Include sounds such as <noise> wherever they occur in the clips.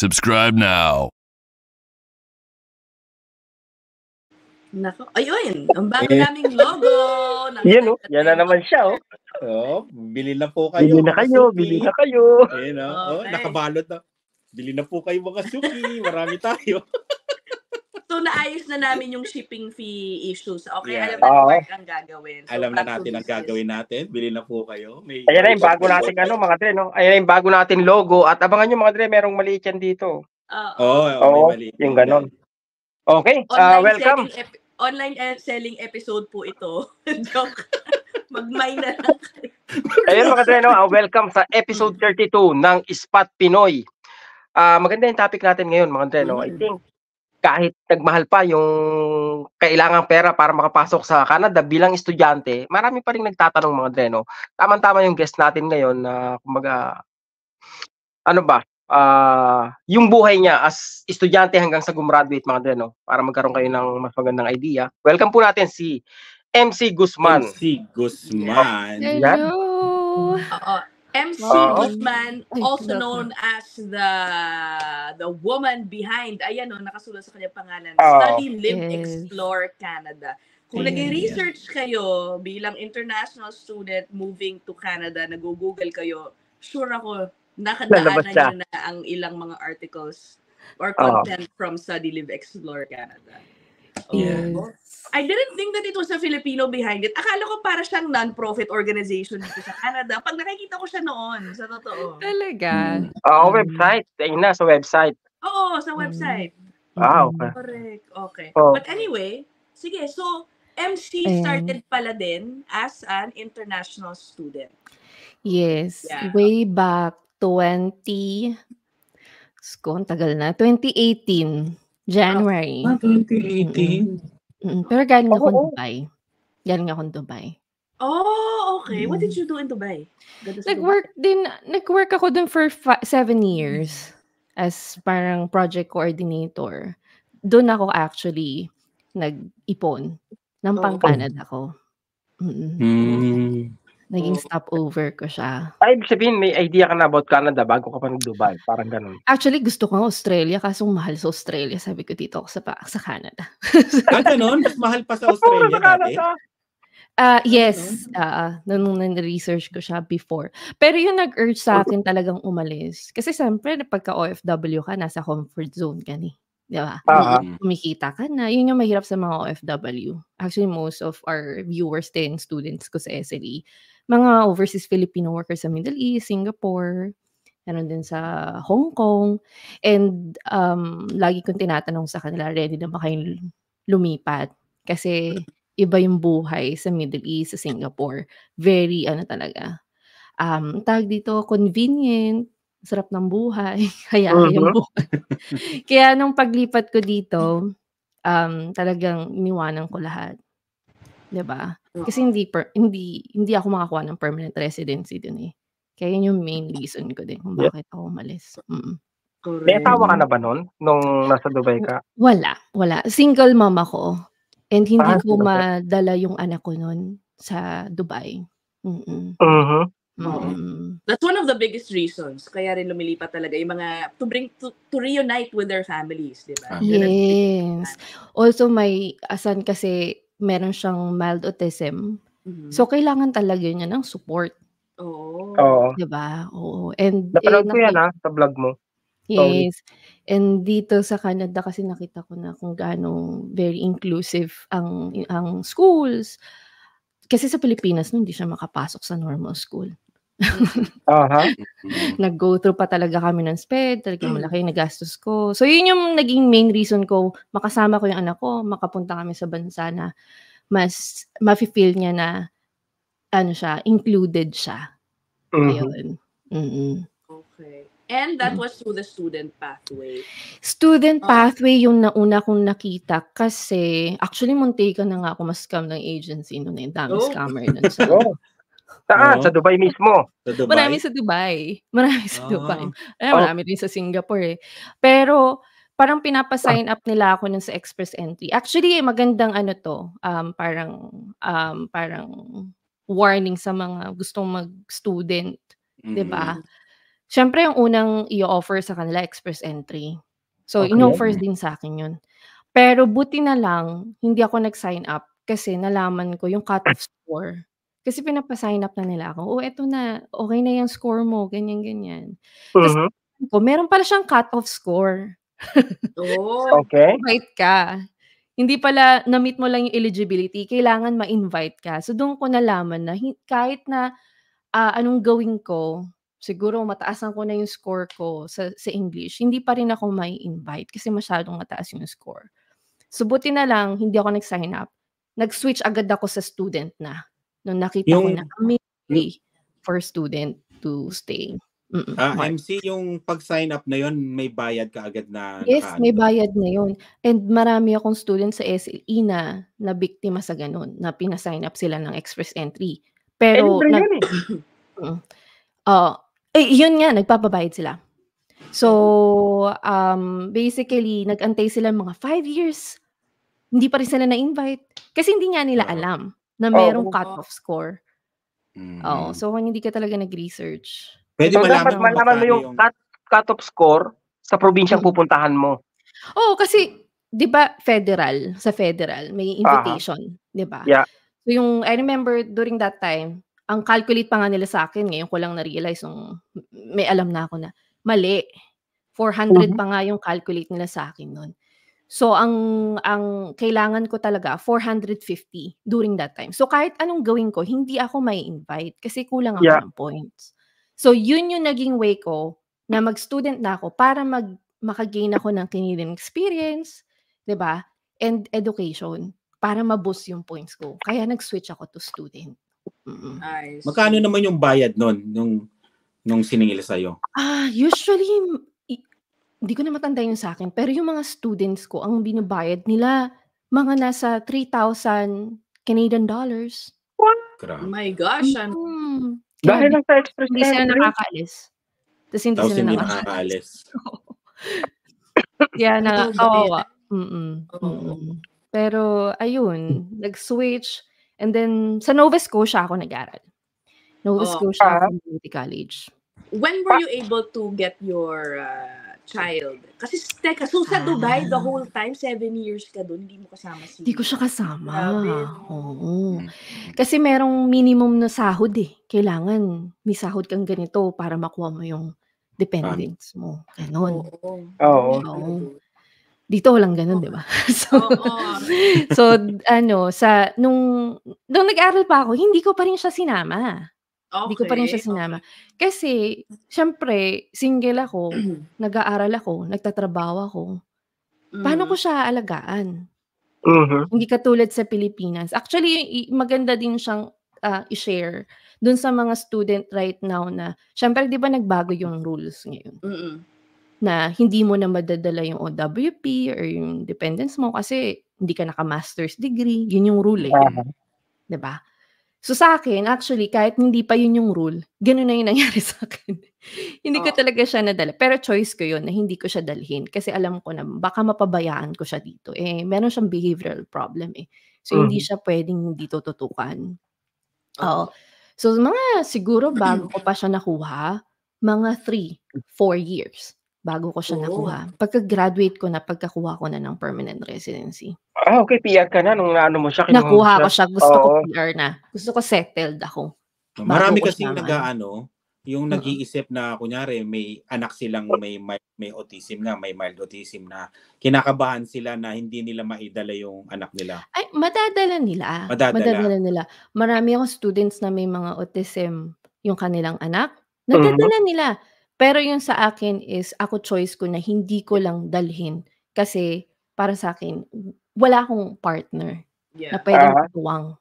Subscribe now. Nako, ayun, ang bago eh. naming logo. ng Yan oh, yan na naman siya oh. Oh, bili na po kayo. Bili na kayo, suki. bili na kayo. Ayun oh. oh, okay. oh, nakabalot na. Bili na po kayo mga suki, marami tayo. <laughs> So naayos na namin yung shipping fee issues. Okay, Yeah. alam na ni Oo. ang gagawin. So, Alam na natin ang gagawin natin. Bili na po kayo. May Ayan na yung bago natin ano mga dre, no? Ayan na yung bago natin logo at abangan nyo mga dre, merong maliit yan dito. Oo. Oo, oh, Oo, yung ganon. Okay, ah, welcome. Selling ep- online eh, selling episode po ito. <laughs> Joke. Mag-mine na lang. Ayun mga dre, no? ah, welcome sa episode 32 ng Spot Pinoy. Ah, maganda yung topic natin ngayon mga dre, no? I mm. think kahit nagmahal pa yung kailangang pera para makapasok sa Canada bilang estudyante, marami pa rin nagtatanong mga dreno. Tama-tama yung guest natin ngayon na kumaga ano ba, uh, yung buhay niya as estudyante hanggang sa gumraduate mga dreno para magkaroon kayo ng mas magandang idea. Welcome po natin si MC Guzman. MC Guzman. Hello. Oo. MC uh, Guzman, also known as the the woman behind, ayan o, no, nakasulat sa kanya pangalan, uh, Study, Live, yes. Explore Canada. Kung yeah, nag-research kayo bilang international student moving to Canada, nag-google kayo, sure ako, nakadaanan nyo na ang ilang mga articles or ah. content uh, from Study, Live, Explore Canada. Yeah. Oh. I didn't think that it was a Filipino behind it. Akala ko para siyang non-profit organization dito sa Canada. Pag nakikita ko siya noon, sa totoo. Talaga. Oo, hmm. ah, oh, website. Tingin na sa website. Oo, sa website. Hmm. Ah, okay. Correct. Okay. Oh. But anyway, sige, so MC started pala din as an international student. Yes. Yeah. Way back 20 Sko, ang tagal na. 2018. January. Ah, 2018? Pero galing ako Dubai. Galing akong Dubai. Oh, okay. What did mm. you do in Dubai? Nag-work din, nag-work ako dun for five, seven years as parang project coordinator. Doon ako actually nag-ipon ng oh. pang-Canada ko. Mm-mm. mm Naging stopover ko siya. Ay, sabihin, may idea ka na about Canada bago ka pa nag-Dubai. Parang ganun. Actually, gusto ko ng Australia kasi mahal sa Australia. Sabi ko dito ako sa, pa, sa Canada. ah, ganun? mahal pa sa Australia dati? Ah, uh, yes. Uh, nung nag-research ko siya before. Pero yung nag-urge sa akin talagang umalis. Kasi siyempre, pagka OFW ka, nasa comfort zone ka ni. Eh. 'di ba? Uh-huh. Kumikita ka na. Yun yung mahirap sa mga OFW. Actually, most of our viewers din, students ko sa SLE, mga overseas Filipino workers sa Middle East, Singapore, meron din sa Hong Kong. And um, lagi kong tinatanong sa kanila, ready na ba kayong lumipat? Kasi iba yung buhay sa Middle East, sa Singapore. Very, ano talaga, um, tag dito, convenient, sarap ng buhay, <laughs> kaya uh-huh. yung buhay. kaya nung paglipat ko dito, um, talagang iniwanan ko lahat. 'Di ba? Mm. Kasi hindi per, hindi hindi ako makakuha ng permanent residency dun eh. Kaya yun yung main reason ko din kung bakit ako umalis. Mm. May asawa ka na ba nun nung nasa Dubai ka? Wala, wala. Single mom ako. And hindi ah, ko madala yung anak ko nun sa Dubai. Mm-mm. Uh-huh. Oo. Mm. That's one of the biggest reasons kaya rin lumilipat talaga yung mga to bring to, to reunite with their families, 'di ba? Ah, yes. Also my asan kasi meron siyang mild autism. Mm-hmm. So kailangan talaga niya ng support. Oo. Oo. 'Di ba? Oo. And Napanood eh, ko yan ha, ah, sa vlog mo. Yes. And dito sa Canada kasi nakita ko na kung gaano very inclusive ang ang schools. Kasi sa Pilipinas, no, hindi siya makapasok sa normal school uh-huh. Nag-go through pa talaga kami ng sped, talagang mm. malaki yung nagastos ko. So, yun yung naging main reason ko, makasama ko yung anak ko, makapunta kami sa bansa na mas mafe-feel niya na ano siya, included siya. Mm-hmm. Ayun. Mm-mm. Okay. And that mm. was through the student pathway. Student oh. pathway yung nauna kong nakita kasi actually Montego na nga ako mas scam ng agency noon eh. Dami oh. scammer nun. So, <laughs> oh. Saan? Ah, Oo. Sa Dubai mismo? Sa Dubai? Marami sa Dubai. <laughs> Marami sa Ah. Dubai. Ay, Oh. marami rin sa Singapore eh. Pero parang pinapa-sign up nila ako nun sa express entry. Actually, eh, magandang ano to, um, parang um, parang warning sa mga gustong mag-student, 'di ba? Mm. Siyempre, yung unang i-offer sa kanila express entry. So, Okay. in-offer din sa akin 'yun. Pero buti na lang hindi ako nag-sign up kasi nalaman ko yung cutoff score. Kasi pinapa-sign up na nila ako, "Oh, eto na, Okay na 'yang score mo," ganyan, ganyan. Tas Mhm. sabihin meron pala siyang cut-off score. Sabi <laughs> okay. Okey. "Invite ka." Hindi pala na-meet mo lang 'yung eligibility, kailangan ma-invite ka. So, doon ko nalaman na kahit na, ah, anong gawin ko, siguro mataasan ko na 'yung score ko sa sa English, hindi pa rin ako mai-invite kasi masyadong mataas 'yung score. So, buti na lang hindi ako nag-sign up, nag-switch agad ako sa student na. Nung nakita yung, ko na kami for student to stay. mm Ah, March. MC, yung pag-sign up na yon may bayad ka agad na? Yes, nakaano. may bayad na yon And marami akong student sa SLE na, na biktima sa ganun, na pinasign up sila ng express entry. Pero, na, yun eh. uh, <coughs> eh, yun nga, nagpapabayad sila. So, um, basically, nag-antay sila mga five years. Hindi pa rin sila na-invite. Kasi hindi nga nila ah. alam na merong Oo. cut-off score. Mm. Oo. So, kung hindi ka talaga nag-research. Pwede so, malaman, malaman mo yung, yung... Cut, cut-off score sa probinsyang mm. pupuntahan mo. Oo, kasi, di ba, federal, sa federal, may invitation, uh-huh. di ba? Yeah. So, yung, I remember during that time, ang calculate pa nga nila sa akin, ngayon ko lang na-realize nung may alam na ako na, mali. 400 mm-hmm. pa nga yung calculate nila sa akin noon. So ang ang kailangan ko talaga 450 during that time. So kahit anong gawin ko, hindi ako may invite kasi kulang ako yeah. ng points. So yun yung naging way ko na mag-student na ako para mag makagain ako ng Canadian experience, 'di ba? And education para maboost yung points ko. Kaya nag-switch ako to student. Mm-mm. Nice. Magkano naman yung bayad noon nung nung siningil sa iyo? Ah, usually hindi ko na matanda yung sa'kin, pero yung mga students ko ang binabayad nila mga nasa 3,000 Canadian dollars. What? Grabe. Oh my gosh, an Mm, Dahil lang sa express Hindi sila entry. nakakaalis. Tapos hindi <laughs> sila nakakaalis. Kaya Ito ang Mm, Pero ayun, nag-switch and then sa Nova Scotia ako nag-aral. Nova Oh. Scotia Ah. Community College. When were you able to get your, ah, child. Kasi, teka, so sa ah. Dubai, the whole time, seven years ka doon, hindi mo kasama si... Hindi ko siya kasama. Oo. Mm. Kasi merong minimum na sahod eh. Kailangan may sahod kang ganito para makuha mo yung dependents mo. Ganon. Oo. Oo. Oo. Dito walang ganun, oh. di ba? <laughs> so, oh, oh. so, ano, sa, nung, nung nag-aral pa ako, hindi ko pa rin siya sinama. Hindi ko pa rin siya sinama. Okay. Kasi, syempre, single ako, <clears throat> nag-aaral ako, nagtatrabaho ako. Paano ko mm. siya alagaan? Uh-huh. Mm-hmm. Hindi katulad sa Pilipinas. Actually, maganda din siyang uh, i-share dun sa mga student right now na, syempre, di ba nagbago yung rules ngayon? Uh-uh. Na hindi mo na madadala yung OWP or yung dependence mo kasi hindi ka naka-master's degree. Yun yung rule eh. Uh-huh. ba? So sa akin, actually, kahit hindi pa yun yung rule, ganun na yung nangyari <laughs> sa akin. hindi oh. ko talaga siya nadala. Pero choice ko yun na hindi ko siya dalhin. Kasi alam ko na baka mapabayaan ko siya dito. Eh, meron siyang behavioral problem eh. So mm. hindi siya pwedeng dito tutukan. Oo. Oh. So mga siguro bago ko <clears throat> pa siya nakuha, mga three, four years bago ko siya Oo. nakuha. Pagka-graduate ko na, pagkakuha ko na ng permanent residency. Ah, okay. PR ka na nung ano mo siya. Kinuha Nakuha ko siya. Gusto Oo. ko PR na. Gusto ko settled ako. Marami kasi ko nag-ano, yung Mm. nag-iisip na kunyari may anak silang may mi- may autism nga, may mild autism na kinakabahan sila na hindi nila maidala yung anak nila. Ay, madadala nila. Madadala. Madadala nila. Marami akong students na may mga autism yung kanilang anak. Mm-hmm. Nadadala nila. Pero yung sa akin is, ako choice ko na hindi ko lang dalhin kasi para sa akin, wala akong partner yeah. na pwedeng uh-huh.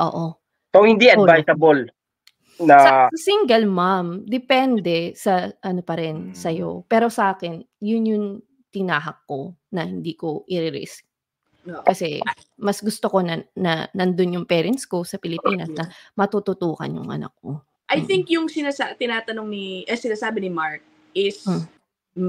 Oo. So, hindi advisable na... Sa single mom, depende sa ano pa rin hmm. sa'yo. Pero sa akin, yun yung tinahak ko na hindi ko i-risk. Kasi mas gusto ko na, na nandun yung parents ko sa Pilipinas na matututukan yung anak ko. I think yung sinasa- tinatanong ni, eh, sinasabi ni Mark is hmm.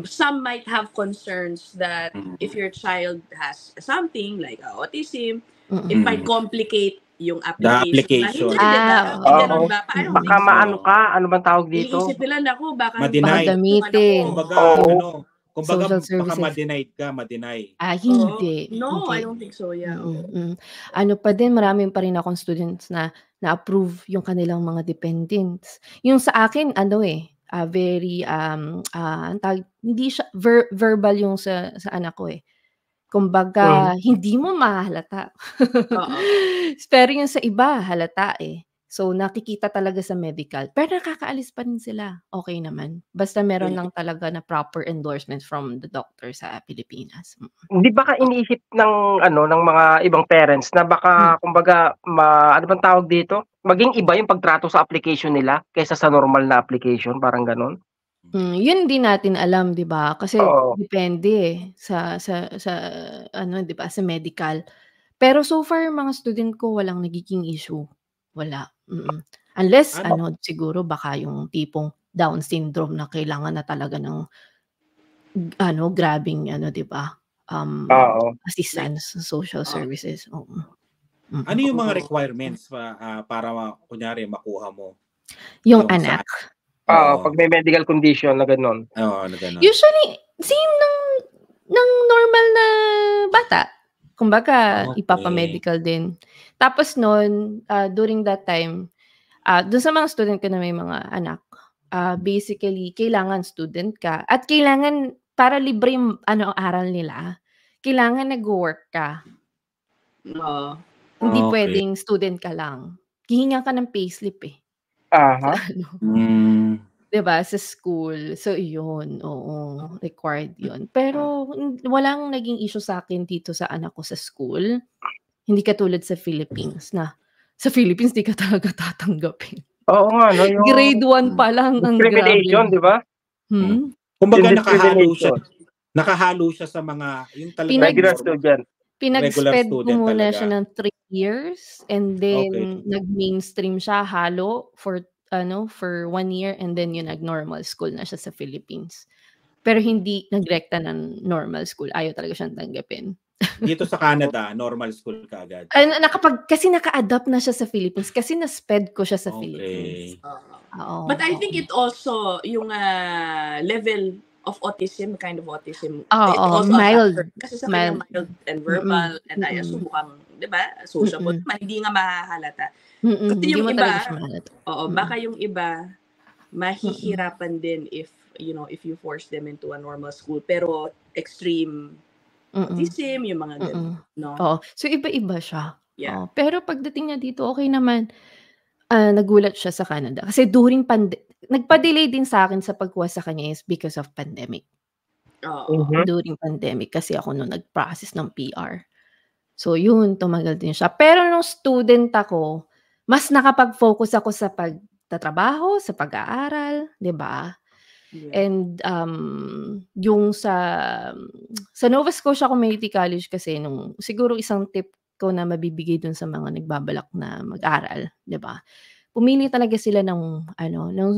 some might have concerns that if your child has something like autism, hmm it might complicate yung application. The application. Ah, oh, oh. Ba, ano, baka maano ka, ano bang tawag dito? Iisip nila na ako, baka madamitin. Kumbaga, oh. ano, kumbaga Social services. baka ma-denied ka, ma-deny. Ah, hindi. Oh, no, okay. I don't think so, yeah. Mm-hmm. Ano pa din, maraming pa rin akong students na na-approve yung kanilang mga dependents. Yung sa akin, ano eh, uh, very, um, uh, ah, tag, hindi siya, ver- verbal yung sa, sa anak ko eh. Kumbaga, yeah. Hmm. hindi mo mahalata. <laughs> Pero yung sa iba, halata eh. So, nakikita talaga sa medical. Pero nakakaalis pa rin sila. Okay naman. Basta meron mm. lang talaga na proper endorsement from the doctor sa Pilipinas. Mm. Hindi ba ka iniisip ng ano ng mga ibang parents na baka hmm. kumbaga ma, ano bang tawag dito? Maging iba yung pagtrato sa application nila kaysa sa normal na application, parang ganun. Hmm, yun din natin alam, 'di ba? Kasi Oo. depende eh, sa sa sa ano, 'di ba, sa medical. Pero so far mga student ko walang nagiging issue. Wala, mm. Unless Ano? ano, siguro baka yung tipong Down syndrome na kailangan na talaga ng ano, grabbing, ano, 'di ba, um, Oo. assistance, social Oo. services, oo. Mm, Ano yung mga requirements pa, ah, para kunyari makuha mo Yung yung anak. Oo, Oo. pag may medical condition na ganun. Oo, na ganun. Usually, same ng, ng normal na bata. Kumbaga, Okay. ipapamedical din. Tapos noon, uh, ah, during that time, uh, dun sa mga student ko na may mga anak, uh, basically, kailangan student ka. At kailangan, para libre yung ano, aral nila, kailangan nag-work ka. No. Hindi okay. pwedeng student ka lang. Hihinga ka ng payslip eh. Aha. Ano? Mm. Diba? Sa school. So, yun. Oo. Required yun. Pero, walang naging issue sa akin dito sa anak ko sa school. Hindi katulad sa Philippines na sa Philippines di ka talaga tatanggapin. Oo nga. No, yung, Grade 1 pa lang ang Discrimination, di ba? Hmm? Kumbaga nakahalo siya. Nakahalo siya sa mga, yung talaga. Pinag- regular student. Pinag-sped ko muna siya ng 3 years and then okay. nag-mainstream siya halo for ano for one year and then yun nag-normal school na siya sa Philippines. Pero hindi nagrekta ng normal school. Ayaw talaga siyang tanggapin. Dito sa Canada, normal school ka agad. Ay, nakapag, kasi naka-adapt na siya sa Philippines. Kasi na-sped ko siya sa okay. Philippines. oh But I think it also, yung uh, level of autism, kind of autism. Ah, oo, oh, oh, mild. After, kasi sa mild. mild and verbal, mm-hmm. and mm-hmm. I assume mukhang, di ba, sociable. Mm-hmm. Hindi nga mahahalata. Mm-hmm. Kasi yung iba, oo, mm-hmm. baka yung iba, mahihirapan mm-hmm. din if, you know, if you force them into a normal school. Pero extreme Mm. autism, yung mga ganun, no? Oo. So iba-iba siya. Yeah. Oo. Pero pagdating niya dito, okay naman. Ah, nagulat siya sa Canada kasi during pande nagpa-delay din sa akin sa pagkuha sa kanya is because of pandemic. Oo. Mhm. During pandemic kasi ako nung nag-process ng PR. So yun, tumagal din siya. Pero nung student ako, mas nakapag-focus ako sa pagtatrabaho, sa pag-aaral, 'di ba? Yeah. And um, yung sa sa Nova Scotia Community College kasi nung siguro isang tip ko na mabibigay dun sa mga nagbabalak na mag-aral, 'di ba? Pumili talaga sila ng ano, ng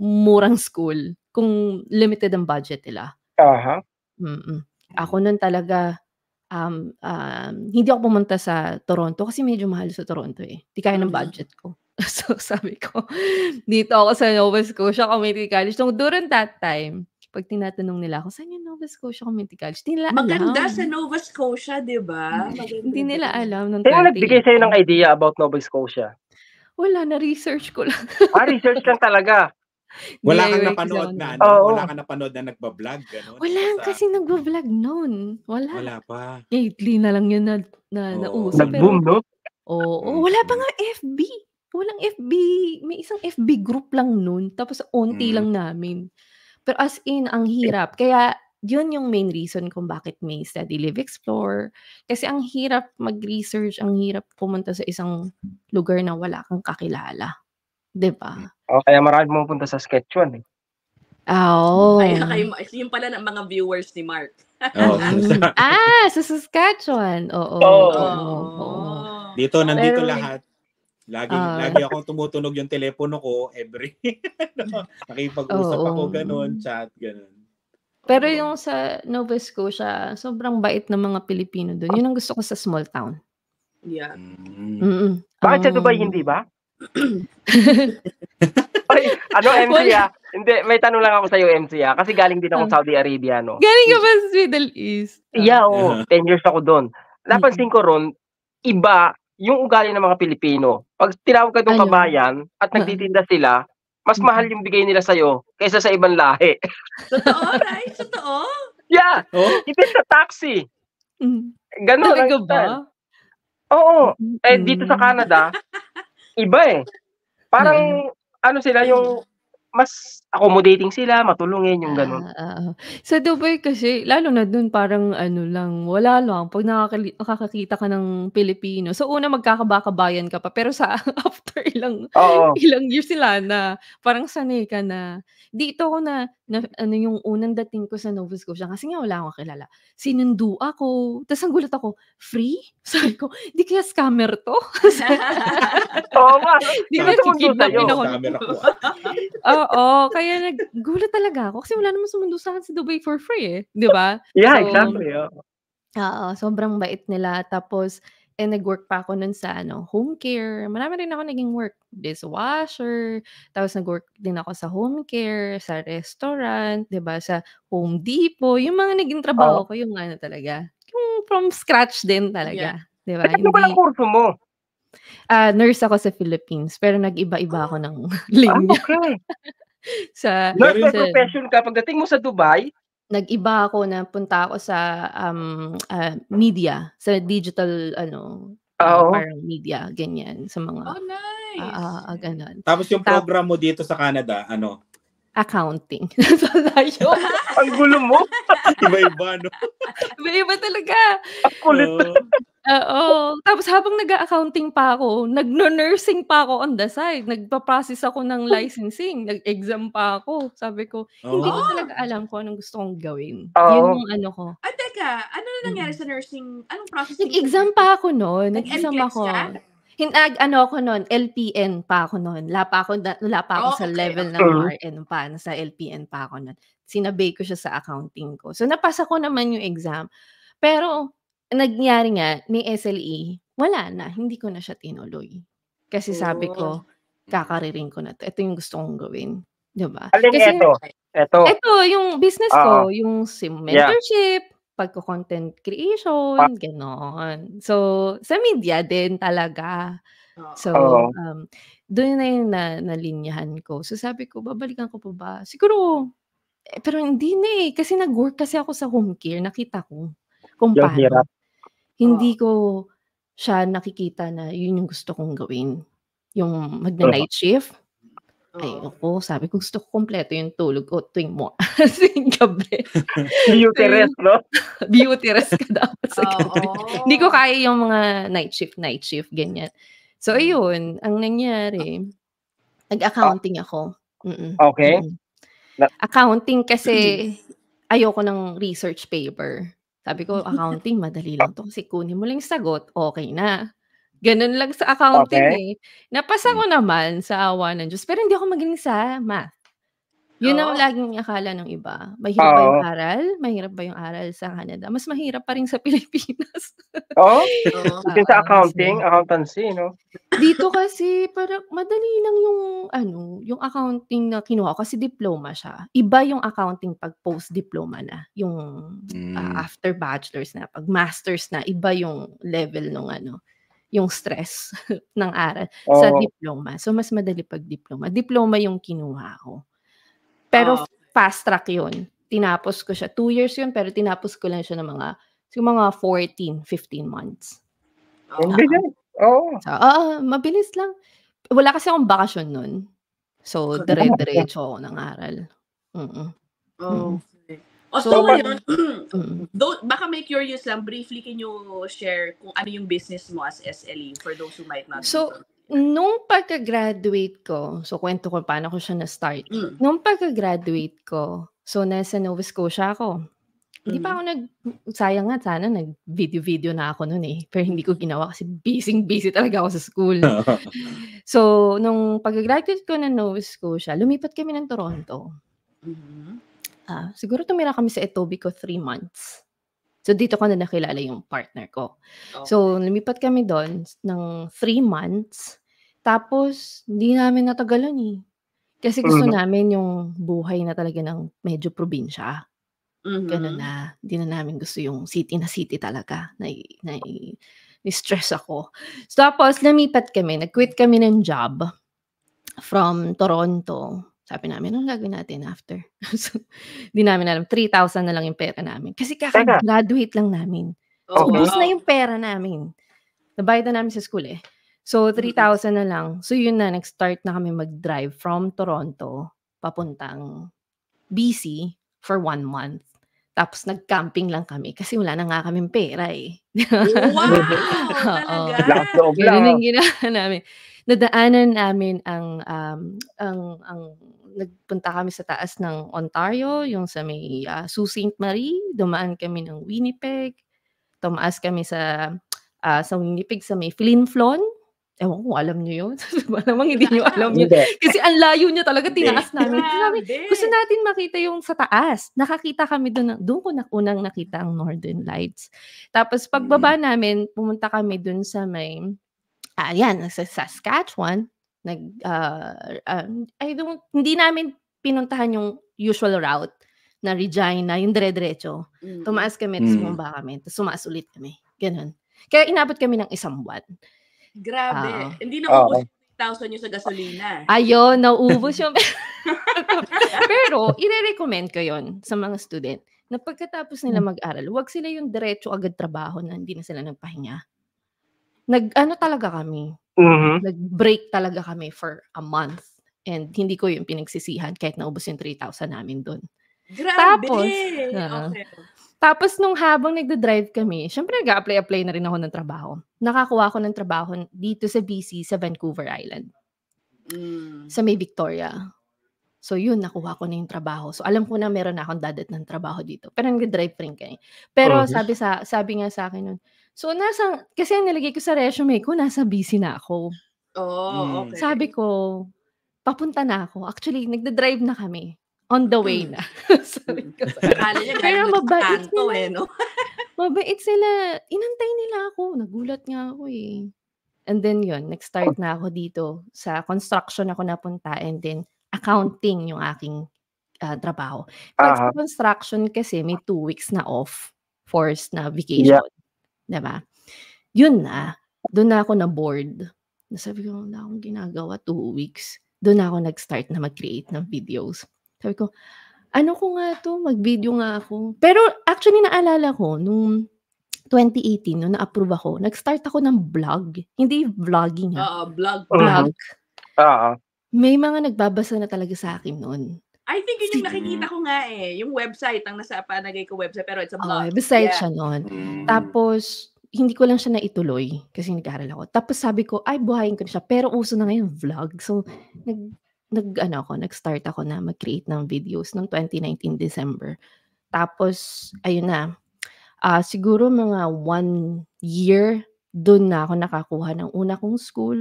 murang school kung limited ang budget nila. Aha. Uh-huh. mm Ako nun talaga um, um, hindi ako pumunta sa Toronto kasi medyo mahal sa Toronto eh. Hindi kaya ng mm. budget ko. <laughs> so sabi ko, dito ako sa Nova Scotia Community College. Nung during that time, pag tinatanong nila ako, saan yung Nova Scotia Community College? Hindi nila alam. sa Nova Scotia, di ba? Hindi nila alam. Nung Kaya nagbigay sa'yo ng idea about Nova Scotia? Wala, na-research ko lang. ah, research lang talaga? <laughs> Wala ano, kang napanood na, ano? Oh. wala kang napanood na nagba-vlog, ganun. Wala sa... kasi nagba-vlog noon. Wala. Wala pa. Lately na lang yun na, na oh. nauso. Nag-boom, no? Oo, oh, oh, wala pa mm. nga FB. Walang FB. May isang FB group lang noon. Tapos onti mm. lang namin. Pero as in, ang eh hirap. Kaya yun yung main reason kung bakit may study Live Explore. Kasi ang hirap mag-research, ang hirap pumunta sa isang lugar na wala kang kakilala. 'Di ba? Oh, kaya marami pumupunta sa Saskatchewan eh. Oh. Kaya kayo, yung pala ng mga viewers ni Mark. Oh. <laughs> ah, sa Saskatchewan. Oo. Oh. Oh. Oh. Dito, nandito Pero, lahat. Lagi, uh, lagi akong tumutunog yung telepono ko every <laughs> no, nakipag-usap oh, ako ganun, chat ganun. Pero yung sa Nova Scotia, sobrang bait ng mga Pilipino doon. Yun ang gusto ko sa small town. Yeah. Mm. mm Bakit um, sa Dubai um, hindi ba? <laughs> Ay, ano MC ah? Hindi, may tanong lang ako sa iyo MC ah. Kasi galing din ako um, Saudi Arabia no. Galing ka ba sa Middle East? yeah, oo. Oh, 10 years ako doon. Napansin ko ron, iba yung ugali ng mga Pilipino. Pag tinawag ka doon kabayan at nagtitinda sila, mas mahal yung bigay nila sa'yo kaysa sa ibang lahi. Totoo, <laughs> right? Totoo? Yeah. Oh? Even sa taxi. Mm. Ganun. Talaga ba? Oo. Eh, dito sa Canada, iba eh. Parang, mm. ano sila, yung mas accommodating sila, matulungin, yung ganun. Ah, ah, ah. Sa Dubai kasi, lalo na dun parang ano lang, wala lang. Pag nakakakita ka ng Pilipino, so una magkakabakabayan ka pa, pero sa <laughs> after ilang Oo. ilang years sila na parang sanay ka na. Dito ako na, na ano yung unang dating ko sa Nova Scotia, kasi nga wala akong kilala. Sinundo ako, tapos ang gulat ako, free? <laughs> Sabi ko, di kaya scammer to? <laughs> Oo nga. Di ba, kikidnapin ako. Oo, kaya naggulat talaga ako kasi wala naman sumundo sa akin sa Dubai for free eh. Di ba? yeah, so, exactly. Oo, uh, sobrang bait nila. Tapos, eh, nag-work pa ako nun sa ano, home care. Marami rin ako naging work. Dishwasher. Tapos nag-work din ako sa home care, sa restaurant, di ba? Sa Home Depot. Yung mga naging trabaho oh. ko, yung ano talaga. Yung from scratch din talaga. Yeah. Di ba? Ano ba ang kurso mo? Uh, nurse ako sa Philippines, pero nag-iba-iba ah. ako ng linya. <laughs> Ah, okay. <laughs> sa Nurse sa, profession ka pagdating mo sa Dubai, nag-iba ako na punta ako sa um, uh, media, sa digital ano, oh. parang media, ganyan sa mga Oh, nice. Uh, uh, ganun. Tapos yung program mo dito sa Canada, ano? accounting. so, layo. <laughs> Ang gulo mo. <laughs> Iba-iba, no? Iba-iba talaga. Ang kulit. Oo. Tapos habang nag-accounting pa ako, nag-nursing pa ako on the side. Nagpa-process ako ng licensing. Nag-exam pa ako. Sabi ko, hindi ko ah. talaga alam ko anong gusto kong gawin. Ah, oh. Yun yung ano ko. Ah, teka. Ano na nangyari mm. sa nursing? Anong process? Nag-exam pa ako noon. Nag-exam ako. Ka? Hinag, ah, ano ako noon, LPN pa ako noon. Wala pa ako, wala pa ako oh, sa okay. level ng RN pa, sa LPN pa ako noon. Sinabay ko siya sa accounting ko. So, napasa ko naman yung exam. Pero, nangyari nga, ni SLE, wala na, hindi ko na siya tinuloy. Kasi sabi ko, oh. kakaririn ko na to. Ito yung gusto kong gawin. Diba? Alin Kasi, ito? Ito. Ito, yung business ko, uh, yung sim mentorship, yeah pagko-content creation, Ah. ganoon. So, sa media din talaga. So, um, doon na 'yun na nalinyahan ko. So, sabi ko, babalikan ko pa ba? Siguro eh, pero hindi na, eh, kasi nag-work kasi ako sa home care, nakita ko kung Yung paano. Oo. Hindi ko siya nakikita na 'yun yung gusto kong gawin, yung Oo. night shift. Ay, Ayoko, sabi ko, gusto ko kompleto yung tulog ko tuwing mo. tuwing <laughs> gabi. <laughs> Beauty rest, no? <laughs> Beauty rest ka dapat sa ah, gabi. Hindi ko kaya yung mga night shift, night shift, ganyan. So, mm. ayun, ang nangyari, ah. Ah. nag-accounting ako. Mm-mm. Okay. Accounting kasi mm. ayoko ng research paper. Sabi ko, accounting, madali lang to. Kasi kunin mo lang sagot, okay na. Ganun lang sa accounting eh. Napasa hmm. ko naman sa awa ng Diyos, pero hindi ako magaling sa math. Yun Oo. ang oh. laging akala ng iba. Mahirap ba yung aral? Mahirap ba yung aral sa Canada? Mas mahirap pa rin sa <laughs> Pilipinas. Oh? Oo? Oo. <laughs> Kasi sa accounting, accountancy, no? Dito kasi parang madali lang yung ano, yung accounting na kinuha kasi diploma siya. Iba yung accounting pag post diploma na, yung ah, Mm. after bachelor's na, pag masters na, iba yung level ng ano yung stress <laughs> ng aral oh. sa diploma. So, mas madali pag diploma. Diploma yung kinuha ko. Pero oh. fast track yun. Tinapos ko siya. Two years yun, pero tinapos ko lang siya ng mga, siguro mga 14, 15 months. Oh. bilis. Oo. So, uh, mabilis lang. Wala kasi akong bakasyon nun. So, dire-diretso ako ng aral. Mm-mm. Oh. Mm. Although so, yun, <clears throat> mm. though, baka may curious lang, briefly can you share kung ano yung business mo as SLE for those who might not So, know. nung pagka-graduate ko, so kwento ko paano ko siya na-start. Mm. Nung pagka-graduate ko, so nasa Nova Scotia ako. Mm-hmm. Hindi pa ako nag, sayang nga sana, nag-video-video na ako noon eh. Pero hindi ko ginawa kasi busy-busy talaga ako sa school. <laughs> so, nung pagka graduate ko ng Nova Scotia, lumipat kami ng Toronto. Mm-hmm ah, siguro tumira kami sa Etobicoke 3 months. So, dito ko na nakilala yung partner ko. So, lumipat kami doon ng 3 months. Tapos, hindi namin natagalan, eh. Kasi gusto Mhm. namin yung buhay na talaga ng medyo probinsya, gano'n Mhm. na. Hindi na namin gusto yung city na city talaga, nai nai na-stress ako. Tapos lumipat kami, nag-quit kami ng job from Toronto. Sabi namin, anong gagawin natin after? <laughs> so, di namin alam. 3,000 na lang yung pera namin. Kasi kaka-graduate lang namin. So, okay. Oh, ubus na yung pera namin. Nabayad na namin sa school eh. So, 3,000 na lang. So, yun na, nag-start na kami mag-drive from Toronto papuntang BC for one month. Tapos, nag-camping lang kami kasi wala na nga kaming pera eh. <laughs> Wow! talaga? Oo. Yun yung oh. ginawa <laughs> namin nadaanan namin ang um, ang ang nagpunta kami sa taas ng Ontario, yung sa may uh, Sault Ste. Marie, dumaan kami ng Winnipeg, tumaas kami sa uh, sa Winnipeg sa may Flin Flon. Ewan ko, alam nyo yun. Malamang <laughs> diba? hindi niyo alam yun. Kasi ang layo niya talaga, tinaas namin. Sabi, gusto natin makita yung sa taas. Nakakita kami doon. Doon ko na, unang nakita ang Northern Lights. Tapos pagbaba mm. namin, pumunta kami doon sa may uh, sa Saskatchewan, nag, uh, uh, I don't, hindi namin pinuntahan yung usual route na Regina, yung dire-diretso. Mm. Tumaas kami, tapos mm. bumaba kami, tapos sumaas ulit kami. Ganun. Kaya inabot kami ng isang buwan. Grabe. Uh, hindi na ubos uh, 1,000 yung sa gasolina. Ayun, nauubos yung... <laughs> <laughs> Pero, ire-recommend ko yon sa mga student na pagkatapos nila mm. mag-aral, wag sila yung diretso agad trabaho na hindi na sila nagpahinga nag-ano talaga kami. Mm-hmm. Nag-break talaga kami for a month. And hindi ko yung pinagsisihan kahit naubos yung 3,000 namin doon. Grabe! Tapos, uh, okay. tapos nung habang nagda-drive kami, syempre nag-apply-apply na rin ako ng trabaho. Nakakuha ko ng trabaho dito sa BC, sa Vancouver Island. Mm. Sa may Victoria. So yun, nakuha ko na yung trabaho. So alam ko na meron na akong dadat ng trabaho dito. Pero nag-drive rin kami. Pero oh, sabi sa sabi nga sa akin nun, So, nasa, kasi ang nilagay ko sa resume ko, nasa busy na ako. Oh, hmm. okay. Sabi ko, papunta na ako. Actually, nagda-drive na kami. On the way hmm. na. <laughs> Sabi ko. Pero mabait sila. Eh, no? <laughs> mabait sila. Inantay nila ako. Nagulat nga ako eh. And then yon next start na ako dito. Sa construction ako napunta and then accounting yung aking uh, trabaho. Pag uh-huh. construction kasi may two weeks na off, forced na vacation. Yeah. 'Di ba? Yun na. Doon na ako na bored. Sabi ko, wala akong ginagawa two weeks. Doon na ako nag-start na mag-create ng videos. Sabi ko, ano ko nga to, mag-video nga ako. Pero actually naalala ko, nung 2018, nung na-approve ako, nag-start ako ng vlog. Hindi vlogging. Ah, uh, vlog. Mm-hmm. Vlog. uh Uh-huh. May mga nagbabasa na talaga sa akin noon. I think yun yung nakikita ko nga eh. Yung website, ang nasa panagay ko website, pero it's a blog. Oh, website yeah. siya noon. Mm. Tapos, hindi ko lang siya naituloy kasi nag-aaral ako. Tapos sabi ko, ay, buhayin ko na siya. Pero uso na ngayon vlog. So, nag, nag, ano ako, nag-start ako na mag-create ng videos noong 2019 December. Tapos, ayun na. Uh, siguro mga one year, doon na ako nakakuha ng una kong school.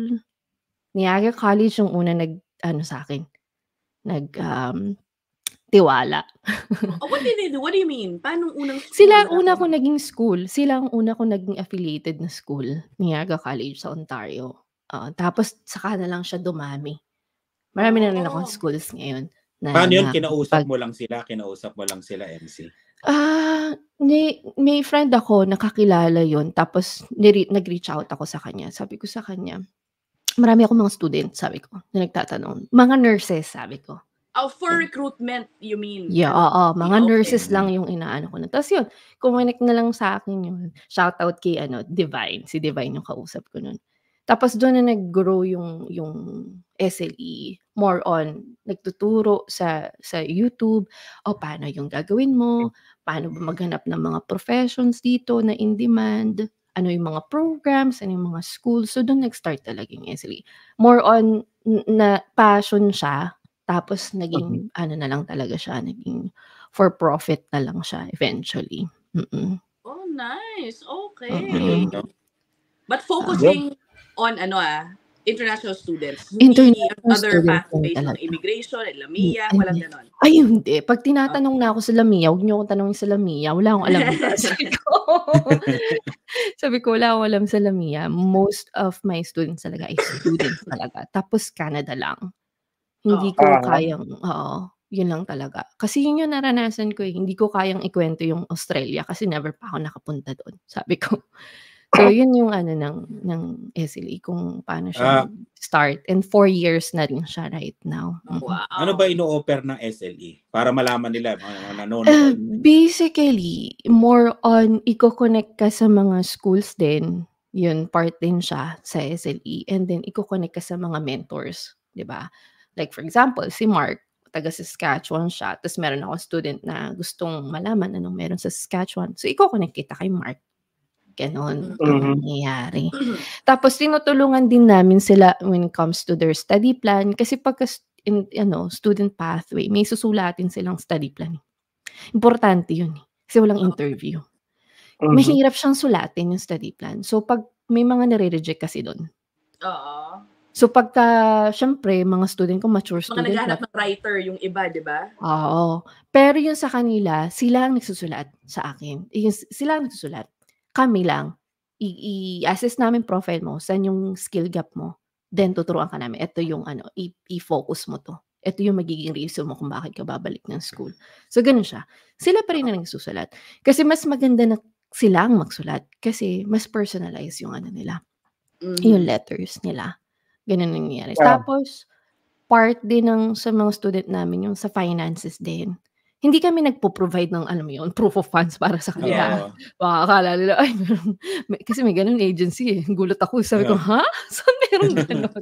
Niaga College yung una nag, ano sa akin, nag um, tiwala. oh, what did they do? What do you mean? Paano unang school? Sila ang una kong naging school. Sila ang una kong naging affiliated na school. Niagara College sa Ontario. Uh, tapos saka na lang siya dumami. Marami na rin oh. akong schools ngayon. Na, Paano yun? Na, kinausap pag, mo lang sila? Kinausap mo lang sila, MC? Ah, uh, may, may friend ako, nakakilala yon Tapos nire- nag-reach out ako sa kanya. Sabi ko sa kanya, marami akong mga student, sabi ko, na nagtatanong. Mga nurses, sabi ko. Oh, for recruitment, you mean? Yeah, oo. Oh, oh, mga okay. nurses lang yung inaano ko na. Tapos yun, kuminik na lang sa akin yun. Shoutout kay ano, Divine. Si Divine yung kausap ko nun. Tapos doon na nag-grow yung, yung SLE. More on, nagtuturo sa, sa YouTube, o paano yung gagawin mo, paano ba maghanap ng mga professions dito na in demand ano yung mga programs, ano yung mga schools. So, doon nag-start talaga yung Esri. More on na passion siya, tapos naging, mm-hmm. ano na lang talaga siya, naging for-profit na lang siya eventually. Mm-mm. Oh, nice. Okay. Mm-hmm. But focusing uh, yeah. on ano ah, international students. Hindi international other pathways on immigration, and Lamia, ay, walang ganon. Ay, hindi. Pag tinatanong okay. na ako sa Lamia, huwag niyo akong tanongin sa Lamia. Wala akong alam. <laughs> sabi ko, <laughs> sabi wala akong alam sa Lamia. Most of my students talaga ay students <laughs> talaga. Tapos Canada lang. Hindi oh. ko kayang, oo. Uh, yun lang talaga. Kasi yun yung naranasan ko eh. Hindi ko kayang ikwento yung Australia kasi never pa ako nakapunta doon. Sabi ko, So, <coughs> yun yung ano ng, ng SLE, kung paano siya ah. start. And four years na rin siya right now. Mm-hmm. Wow. Ano ba ino-offer ng SLE? Para malaman nila. Ano, ano, uh, basically, more on i-connect ka sa mga schools din. Yun, part din siya sa SLE. And then, i-connect ka sa mga mentors. di ba? Like, for example, si Mark, taga Saskatchewan siya. Tapos meron akong student na gustong malaman anong meron sa Saskatchewan. So, i-connect kita kay Mark. Ganon ang mm-hmm. nangyayari. Mm-hmm. Tapos tinutulungan din namin sila when it comes to their study plan kasi pagka in, ano, student pathway, may susulatin silang study plan. Importante yun eh, Kasi walang interview. Mm-hmm. Mahirap siyang sulatin yung study plan. So pag may mga nare-reject kasi doon. Oo. So pagka, syempre, mga student ko, mature mga student. Mga naghahanap ng writer yung iba, di ba? Oo. Pero yung sa kanila, sila ang nagsusulat sa akin. Yung, sila ang nagsusulat kami lang, i- assess namin profile mo, saan yung skill gap mo, then tuturuan ka namin, ito yung ano, i- focus mo to. Ito yung magiging reason mo kung bakit ka babalik ng school. So, ganun siya. Sila pa rin na nagsusulat. Kasi mas maganda na sila ang magsulat kasi mas personalized yung ano nila. Mm-hmm. Yung letters nila. Ganun ang nangyayari. Yeah. Tapos, part din ng sa mga student namin yung sa finances din hindi kami nagpo-provide ng, alam mo yun, proof of funds para sa kanila. Uh, <laughs> Baka akala nila, ay, meron, may, kasi may ganun agency eh. Gulat ako. Sabi yeah. ko, ha? <laughs> Saan meron <laughs> ganun?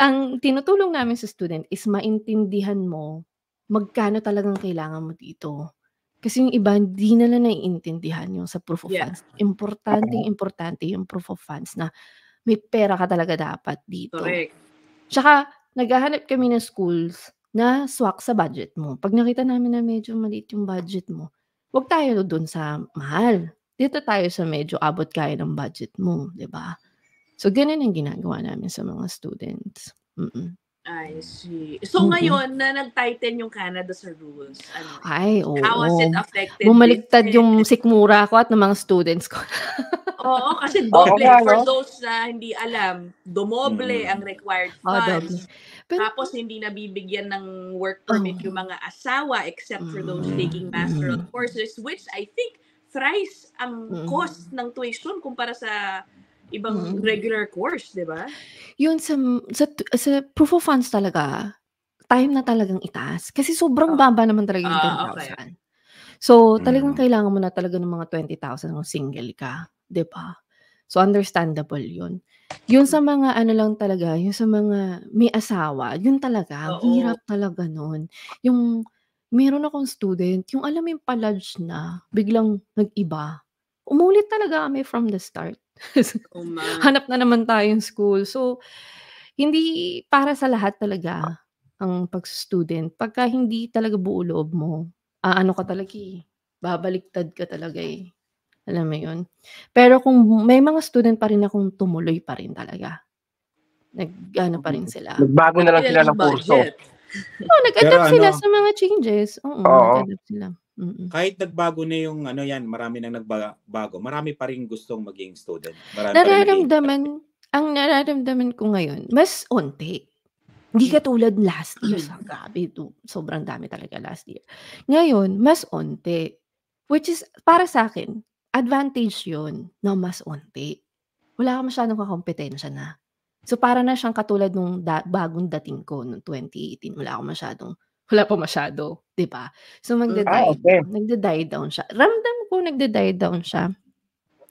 Ang tinutulong namin sa student is maintindihan mo magkano talagang kailangan mo dito. Kasi yung iba, hindi nila naiintindihan yung sa proof of yeah. funds. Importante, importante yung proof of funds na may pera ka talaga dapat dito. Correct. Tsaka, naghahanap kami ng schools na swak sa budget mo. Pag nakita namin na medyo maliit yung budget mo, huwag tayo doon sa mahal. Dito tayo sa medyo abot kaya ng budget mo, di ba? So, ganun ang ginagawa namin sa mga students. Mm-mm. I see. So mm-hmm. ngayon na nag-tighten yung Canada sa rules, ano? Ay, oo. How was it affected? Bumaliktad yung sikmura ko at ng mga students ko. <laughs> oo, kasi doble. Oo, for no? those na hindi alam, dumoble mm. Mm-hmm. ang required funds. Oh, Pero, Tapos hindi nabibigyan ng work oh. permit oh. yung mga asawa except for those mm-hmm. taking master mm. courses which I think thrice ang mm. cost ng tuition kumpara sa ibang mm-hmm. regular course, 'di ba? Yun sa, sa sa proof of funds talaga, time na talagang itaas kasi sobrang oh. baba naman talaga yung 10,000. Uh, ah, okay. So, mm. talagang mm. kailangan mo na talaga ng mga 20,000 kung single ka, 'di ba? So understandable 'yun. Yun sa mga ano lang talaga, yung sa mga may asawa, yun talaga, Oo. hirap talaga noon. Yung meron akong student, yung alam mo yung paludge na, biglang nag-iba. Umulit talaga kami from the start oh, <laughs> Hanap na naman tayong school. So, hindi para sa lahat talaga ah. ang pag-student. Pagka hindi talaga buo loob mo, aano ka talaga eh. Babaliktad ka talaga eh. Alam mo yun? Pero kung may mga student pa rin akong tumuloy pa rin talaga. Nag, ano pa rin mm. sila. Nagbago na lang sila ng kurso. Budget. oh, nag-adapt sila ano, sa mga changes. Oo, oh, nag-adapt sila. Mm-mm. Kahit nagbago na yung ano yan, marami nang nagbago. Marami pa rin gustong maging student. Marami nararamdaman, ang nararamdaman ko ngayon, mas onti. Hindi mm. katulad last year. Mm. Sa gabi, sobrang dami talaga last year. Ngayon, mas onti. Which is, para sa akin, advantage yon na mas onti. Wala ka masyadong kakompetensya na. So, para na siyang katulad nung da- bagong dating ko nung 2018. Wala akong masyadong wala pa masyado, 'di ba? So mm. magda-die, ah, okay. nagda-die down siya. Ramdam ko nagda-die down siya.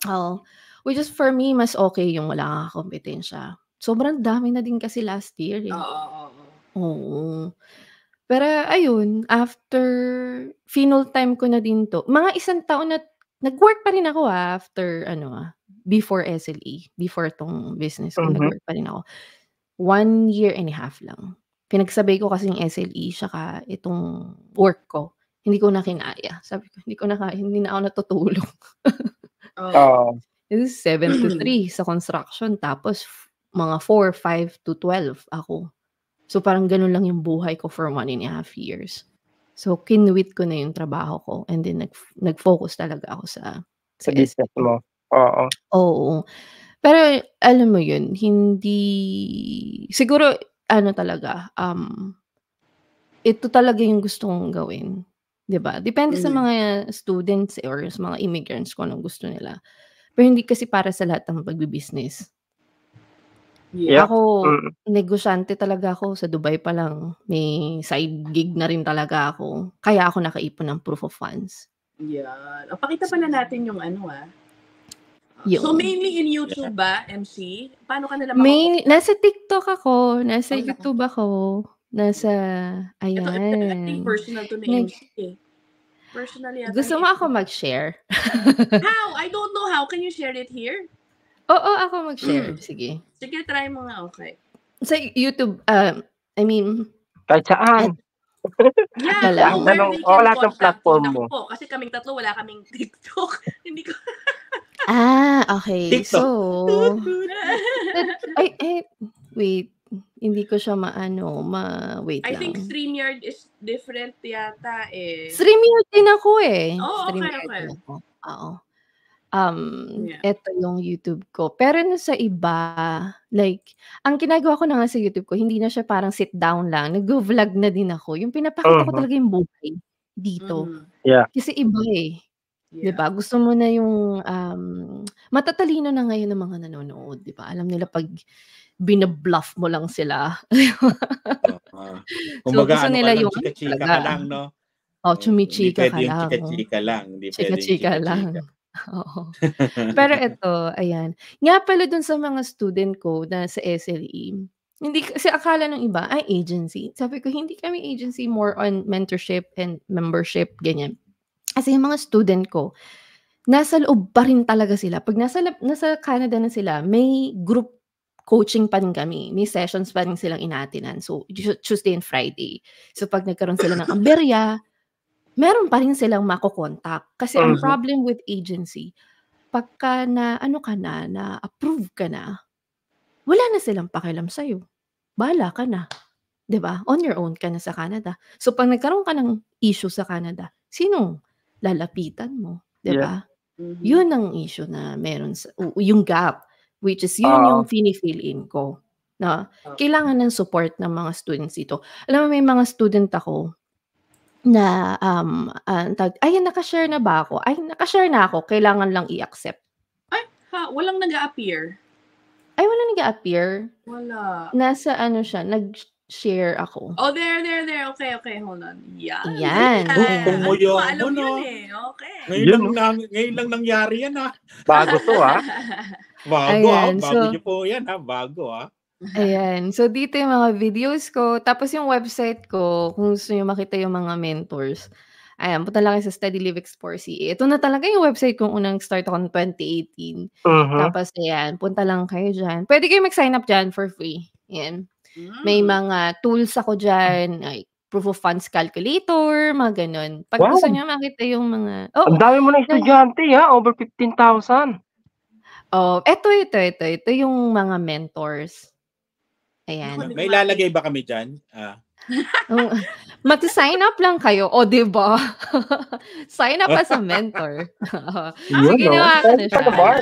Oh, which is for me mas okay yung wala kang kompetensya. Sobrang dami na din kasi last year. Eh. Oo. Oh, oh, oh. Pero ayun, after final time ko na din to. Mga isang taon na nag-work pa rin ako ah, after ano ah, before SLE, before tong business ko, mm-hmm. nag-work pa rin ako. One year and a half lang. Pinagsabay ko kasi yung SLE tsaka itong work ko. Hindi ko na kinaya. Sabi ko, hindi ko na kaya, hindi na ako natutulong. oh. This is 7 to 3 sa construction. Tapos, mga 4, 5 to 12 ako. So, parang ganun lang yung buhay ko for one and a half years. So, kinwit ko na yung trabaho ko. And then, nag- nag-focus talaga ako sa... Sa, sa business e. mo. Oo. Oo. Pero, alam mo yun, hindi... Siguro, ano talaga, um, ito talaga yung gusto kong gawin. 'Di ba? Depende mm. sa mga students eh, or sa mga immigrants kung anong gusto nila. Pero hindi kasi para sa lahat ng pagbi-business. Yeah. Ako, mm. negosyante talaga ako. Sa Dubai pa lang, may side gig na rin talaga ako. Kaya ako nakaipon ng proof of funds. Yeah. O, pakita pala natin yung ano ah, yun. So mainly in YouTube ba, MC? Paano ka nila makakuha? Main, nasa TikTok ako, nasa oh, YouTube ako, nasa, ayan. Ito, ito, I think personal to na MC eh. Personally, Gusto mo ako mag-share? how? I don't know how. Can you share it here? Oo, ako mag-share. Mm. Sige. Sige, try mo nga. Okay. Sa YouTube, um, I mean... Kahit saan. At, Yeah, wala. Or anong, wala sa oh, platform mo. Po, kasi kaming tatlo, wala kaming TikTok. <laughs> Hindi ko... ah, okay. TikTok. So... <laughs> ay, ay, eh, wait. Hindi ko siya maano, ma wait lang. I think StreamYard is different yata eh. StreamYard din ako eh. Oh, okay, okay. Oo um, yeah. ito yung YouTube ko. Pero no sa iba, like, ang ginagawa ko na nga sa YouTube ko, hindi na siya parang sit down lang. Nag-vlog na din ako. Yung pinapakita uh-huh. ko talaga yung buhay dito. Mm. Yeah. Kasi iba eh. Yeah. 'Di ba? Gusto mo na yung um, matatalino na ngayon ng mga nanonood, 'di ba? Alam nila pag binabluff mo lang sila. uh-huh. <laughs> Kumbaga, so, gusto ano yung chika-chika ka lang, no? Oh, chumichika ka lang. Hindi oh. pwede yung chika-chika lang. Hindi pwede chika-chika lang. <laughs> Oo. Pero ito, ayan. Nga pala dun sa mga student ko na sa SLE, hindi kasi akala ng iba, ay agency. Sabi ko, hindi kami agency, more on mentorship and membership, ganyan. Kasi yung mga student ko, nasa loob pa rin talaga sila. Pag nasa, nasa Canada na sila, may group coaching pa rin kami. May sessions pa rin silang inatinan. So, Tuesday and Friday. So, pag nagkaroon sila ng <laughs> amberya, meron pa rin silang makokontak. Kasi ang mhm. problem with agency, pagka na ano ka na, na approve ka na, wala na silang pakialam sa iyo Bala ka na. 'di ba? On your own ka na sa Canada. So pag nagkaroon ka ng issue sa Canada, sino lalapitan mo, 'di ba? Yeah. Mm-hmm. 'Yun ang issue na meron sa yung gap which is yun uh, yung fini-fill in ko na ah. kailangan ng support ng mga students ito. Alam mo may mga student ako na, um, anong ah, tawag ay naka-share na ba ako? Ay naka-share na ako kailangan lang i-accept. Ay, ha, walang nag-a-appear? Ay walang nag-a-appear. Wala. Nasa ano siya, nag-share ako. Oh, there, there, there. Okay, okay. Hold on. Yan. Yan. Yan. Uy, pumuyo Hindi ko ako, alam no? yun eh. Okay. Ngayon lang, Yun, no? na- ngayon lang nangyari yan, ha? Bago to, ha? <laughs> Bago, ha? Bago so- niyo po yan, ha? Bago, ha? <laughs> Ayan. So, dito yung mga videos ko. Tapos yung website ko, kung gusto nyo makita yung mga mentors. Ayan, punta lang kayo sa Steady Lyrics 4CA. Ito na talaga yung website kong unang start ako 2018. Uh-huh. Mm-hmm. Tapos, ayan, punta lang kayo dyan. Pwede kayo mag-sign up dyan for free. Ayan. May mm. mga tools ako dyan, like proof of funds calculator, mga ganun. Pag wow. gusto nyo makita yung mga... Oh, Ang dami mo na estudyante, ha? Over 15,000. Oh, eto, ito, ito, ito. Ito yung mga mentors. Ayan. May lalagay ba kami dyan? Ah. oh, Mag-sign up lang kayo. O, di ba? <laughs> sign up as a <laughs> mentor. so, ginawa ko na siya. Ah,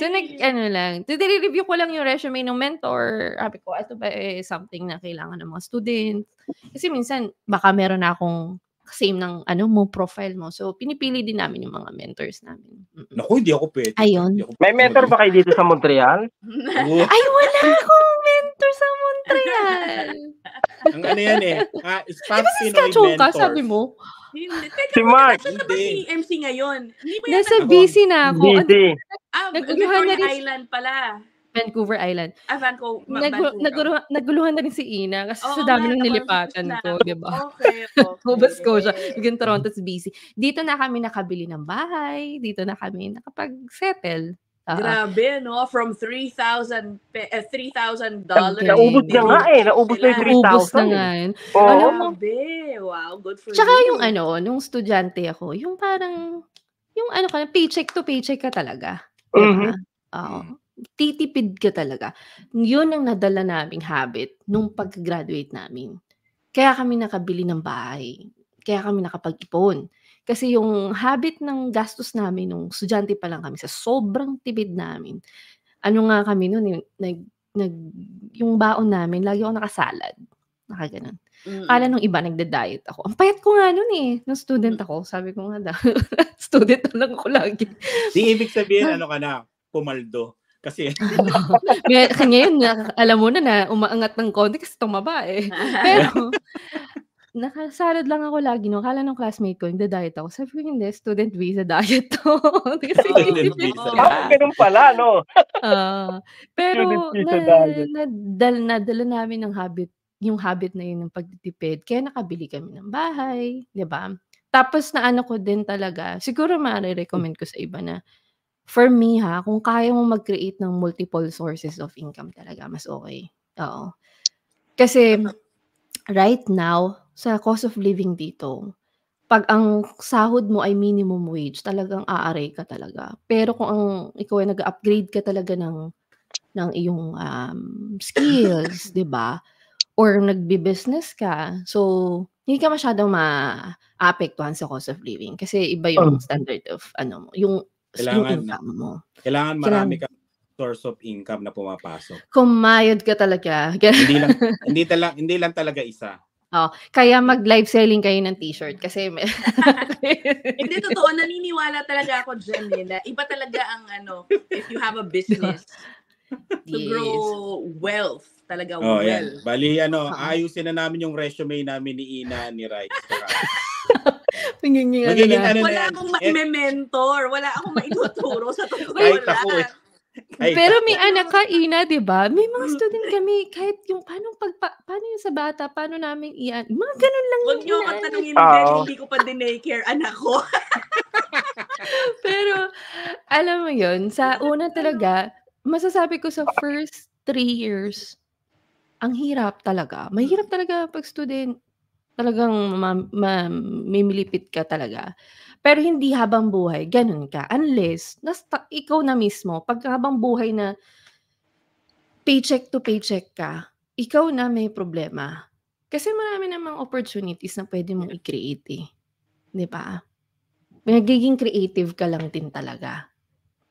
so, nag, ano lang. review ko lang yung resume ng mentor. Sabi ko, ito ba eh, something na kailangan ng mga student? Kasi minsan, baka meron na akong same ng ano mo profile mo. So pinipili din namin yung mga mentors namin. Naku, hindi ako pwede. Ayun. Ako pwede. May mentor ba kayo dito sa Montreal? <laughs> Ay, wala akong mentor sa Montreal. <laughs> Ang ano yan eh. Ah, Spot diba si Pinoy ka, sabi mo? Hindi. Teka, si Mark. Hindi. Ba si MC ngayon? Hindi ba Nasa BC na ako. Busy. Ano? Ah, Victoria na rin... Island pala. Vancouver Island. Ah, Vanco- Nag- Vancouver. Naguluhan, na rin si Ina kasi oh, sa dami ng nilipatan ko, di ba? Okay, okay. <laughs> Scotia, bigyan Toronto's busy. Dito na kami nakabili ng bahay, dito na kami nakapag-settle. Grabe, no? From $3,000 pe- eh, $3,000. Okay. Naubos na nga eh. Naubos na yung 3,000. Naubos na nga yun. Oh. Alam mo, Grabe. Wow, good for tsaka you. yung ano, nung estudyante ako, yung parang, yung ano ka, paycheck to paycheck ka talaga. Mm-hmm. Oo. Titipid ka talaga. Yun ang nadala naming habit nung pag-graduate namin. Kaya kami nakabili ng bahay. Kaya kami nakapag-ipon. Kasi yung habit ng gastos namin nung estudyante pa lang kami, sa sobrang tipid namin, ano nga kami noon, yung, eh, nag, nag, yung baon namin, lagi ako nakasalad. Nakaganon. Mm. Kala nung iba, nagda-diet ako. Ang payat ko nga noon eh. Nung student mm. ako, sabi ko nga daw, <laughs> student lang ako lagi. Di ibig sabihin, <laughs> ano ka na, pumaldo. Kasi... <laughs> Ngayon, alam mo na na umaangat ng konti kasi tumaba eh. Pero, nakasalad lang ako lagi, no? Kala ng classmate ko, nagda-diet ako. Sabi ko, hindi, student visa diet <laughs> to. Kasi, <laughs> student visa. Ah, ganun pala, no? uh, <laughs> pero, na, na, dal, nadala namin ng habit, yung habit na yun ng pagtitipid. Kaya nakabili kami ng bahay, di ba? Tapos na ano ko din talaga, siguro maare-recommend ko sa iba na, for me ha, kung kaya mo mag-create ng multiple sources of income talaga, mas okay. Oo. Kasi, right now, sa cost of living dito. Pag ang sahod mo ay minimum wage, talagang aaray ka talaga. Pero kung ang ikaw ay nag-upgrade ka talaga ng ng iyong um, skills, <coughs> 'di ba? Or nagbi-business ka. So, hindi ka masyadong maapektuhan sa cost of living kasi iba yung hmm. standard of ano yung, kailangan, income mo. Kailangan marami kailangan, ka source of income na pumapasok. Kumayod ka talaga. hindi lang <laughs> hindi talaga hindi lang talaga isa. Oh, kaya mag-live selling kayo ng t-shirt kasi may... <laughs> Hindi totoo naniniwala talaga ako diyan Linda. Eh, iba talaga ang ano if you have a business to yes. grow wealth talaga oh, well. Yan. Bali ano, huh ayusin na namin yung resume namin ni Ina ni Rice. <laughs> Magiging ano, ano Wala akong ma-mentor, wala akong maituturo sa tungkol. Kahit ako eh. Pero may anak ka, Ina, di ba? May mga student kami, kahit yung paano, pagpa, paano yung sa bata, paano namin iyan. Mga ganun lang Huwag niyo ako eh. tanongin dahil hindi ko pa dinaycare anak ko. <laughs> Pero, alam mo yon sa una talaga, masasabi ko sa first three years, ang hirap talaga. Mahirap talaga pag student. Talagang ma- ma- mimilipit ka talaga. Pero hindi habang buhay, ganun ka. Unless, nasta, ikaw na mismo, pag habang buhay na paycheck to paycheck ka, ikaw na may problema. Kasi marami namang opportunities na pwede mong i-create eh. Di ba? Nagiging creative ka lang din talaga.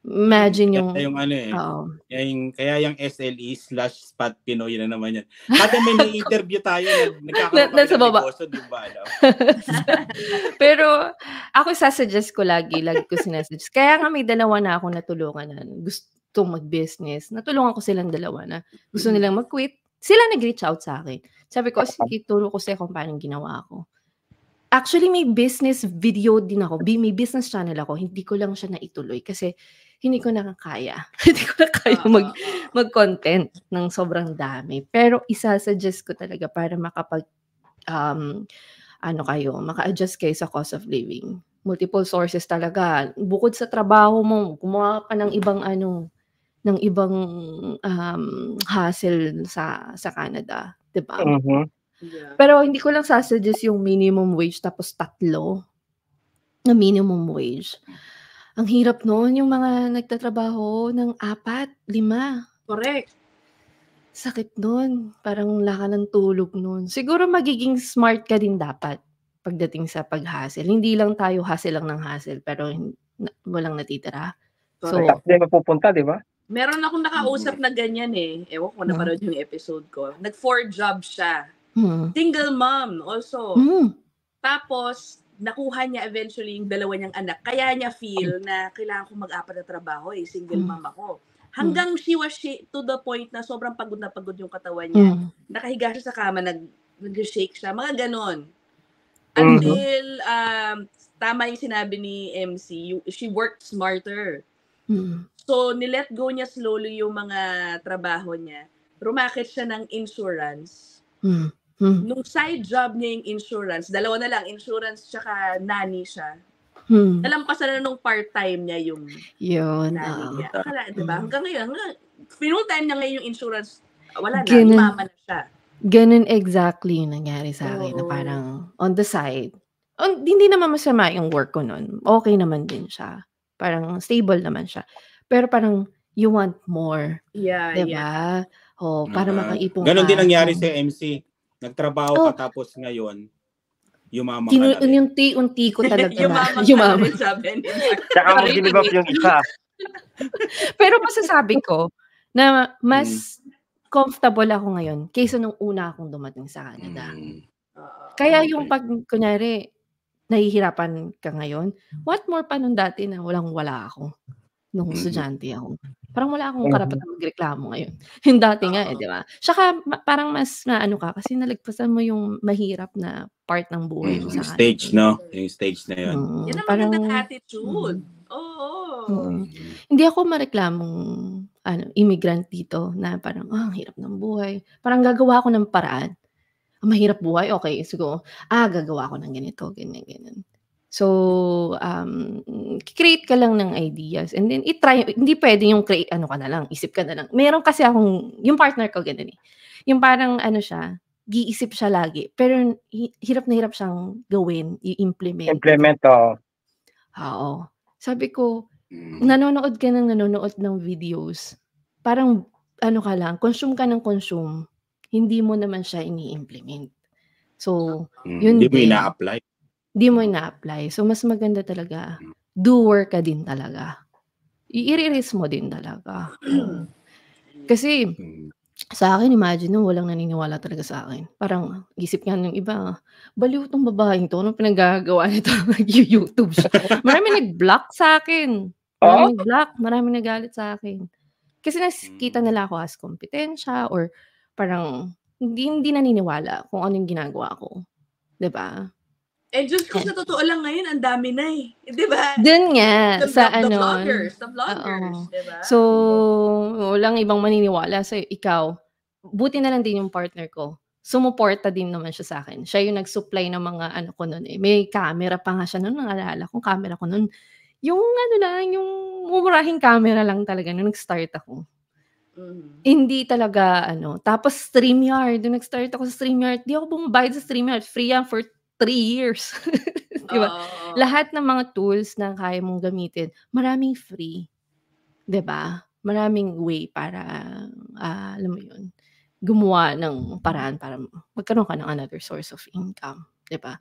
Imagine yung... Kaya yung ano eh. Oo. Kaya yung, kaya yung SLE slash Spot Pinoy na naman yan. Kaya may na-interview tayo, nagkakaroon na, sa baba. Negosyo, di ba? <laughs> Pero ako sasuggest ko lagi, lagi ko sinasuggest. Kaya nga may dalawa na ako natulungan na gusto mag-business. Natulungan ko silang dalawa na gusto nilang mag-quit. Sila nag-reach out sa akin. Sabi ko, sige, turo ko sa'yo kung paano ginawa ako. Actually, may business video din ako. May business channel ako. Hindi ko lang siya na ituloy. kasi hindi ko nakakaya. <laughs> hindi ko na kaya mag, mag-content ng sobrang dami. Pero isa-suggest ko talaga para makapag, um, ano kayo, maka-adjust kayo sa cost of living. Multiple sources talaga. Bukod sa trabaho mo, gumawa ka ng ibang ano, ng ibang um, hassle sa sa Canada, 'di ba? uh Yeah. Pero hindi ko lang sasuggest yung minimum wage tapos tatlo na minimum wage. Ang hirap noon yung mga nagtatrabaho ng 4, 5. Correct. Sakit noon. parang wala ng tulog noon. Siguro magiging smart ka din dapat pagdating sa pag-hustle. Hindi lang tayo hustle lang ng hustle pero hin na walang natitira. So Korek. Lakas mapupunta, 'di ba? Meron akong nakausap mm-hmm. na ganyan, eh. Ewan ko kung Hmm. yung episode ko. nag four job siya. Mm. Single mom also. Hmm. Tapos nakuha niya eventually yung dalawa niyang anak. Kaya niya feel na kailangan kong mag-apat na trabaho eh, single hmm. mom ako. Hanggang mm. she was she, to the point na sobrang pagod na pagod yung katawan niya. Mm. Nakahiga siya sa kama, nag, nag-shake siya, mga ganon. Hmm. Until, mm-hmm. um, tama yung sinabi ni MC, she worked smarter. Mm-hmm. So, nilet go niya slowly yung mga trabaho niya. Rumakit siya ng insurance. mm Hmm. Nung side job niya yung insurance, dalawa na lang, insurance tsaka nanny siya. Hmm. Nalampasan na nung part-time niya yung Yun. nanny oh. niya. Kala, diba? Hmm. Hanggang ngayon, hanggang, full niya ngayon yung insurance, wala na, Ganun. mama na siya. Ganun exactly yung nangyari sa akin, Oo. na parang on the side. On, hindi naman masama yung work ko nun. Okay naman din siya. Parang stable naman siya. Pero parang you want more. Yeah, 'di yeah. ba? Oh, para mm-hmm. makaipon. Ganon din nangyari sa MC. Nagtrabaho oh. ka tapos ngayon, Yumama Tinu- ka na rin. unti-unti ko <laughs> talaga yumama na. Yumama. Yumama. Sabi <laughs> Tsaka mo ginibap yung isa. Pero masasabi ko na mas mm. comfortable ako ngayon kaysa nung una akong dumating sa Canada. Mm. Kaya ah, yung pag, kunyari, nahihirapan ka ngayon, what more pa nung dati na walang wala ako nung hmm. estudyante ako. Parang wala akong mm. karapatan magreklamo ngayon. <laughs> Yung dati nga eh, di ba? Tsaka ma- parang mas na ano ka kasi nalagpasan mo yung mahirap na part ng buhay mo mm, sa atin. stage, no? Yung stage na yun. Mm, yan ang parang, magandang attitude. Mm, Oo. Oh, oh. Mm. Hindi ako mareklamong ano, immigrant dito na parang, ah, oh, hirap ng buhay. Parang gagawa ako ng paraan. Ah, mahirap buhay, okay, Sige, ah, gagawa ako ng ganito, ganyan, ganyan. So, um, create ka lang ng ideas. And then, itry, hindi pwede yung create, ano ka na lang, isip ka na lang. Meron kasi akong, yung partner ko ganun eh. Yung parang, ano siya, giisip siya lagi. Pero, hirap na hirap siyang gawin, i-implement. Implement, oo. Oh. Oo. Sabi ko, mm. nanonood ka ng nanonood ng videos. Parang, ano ka lang, consume ka ng consume. Hindi mo naman siya ini-implement. So, mm, yun Hindi mo ina-apply. 'Di mo ina-apply. So mas maganda talaga doer ka din talaga. I-erase mo din talaga. <clears throat> Kasi hmm. sa akin, imagine nung walang naniniwala talaga sa akin. Parang isip nga ng iba, baliw tong babaeng to, anong pinagagawa nito? <laughs> Nag-YouTube siya. Marami nag-block sa akin. Marami oh? nag-block, marami nagalit sa akin. Kasi nakikita hmm. nila ako as kompetensya or parang hindi, hindi naniniwala kung ano yung ginagawa ko. ba? Diba? And just kung sa totoo lang ngayon, ang dami na eh. eh di ba? Doon nga, the, sa the, ano. The vloggers, the ah, ah. vloggers, uh-oh. di ba? So, walang ibang maniniwala sa'yo. Ikaw, buti na lang din yung partner ko. Sumuporta din naman siya sa akin. Siya yung nag-supply ng mga ano ko noon eh. May camera pa nga siya noon, nangalala ko, camera ko noon. Yung ano lang, yung mumurahing camera lang talaga nung nag-start ako. Mm-hmm. Hindi talaga, ano. Tapos StreamYard. Nung nag-start ako sa StreamYard, di ako bumabayad sa StreamYard. Free yan for 3 years. <laughs> 'Di ba? Lahat ng mga tools na kaya mong gamitin, maraming free. 'Di ba? Maraming way para uh, alam mo 'yun, gumawa ng paraan para magkaroon ka ng another source of income, 'di ba?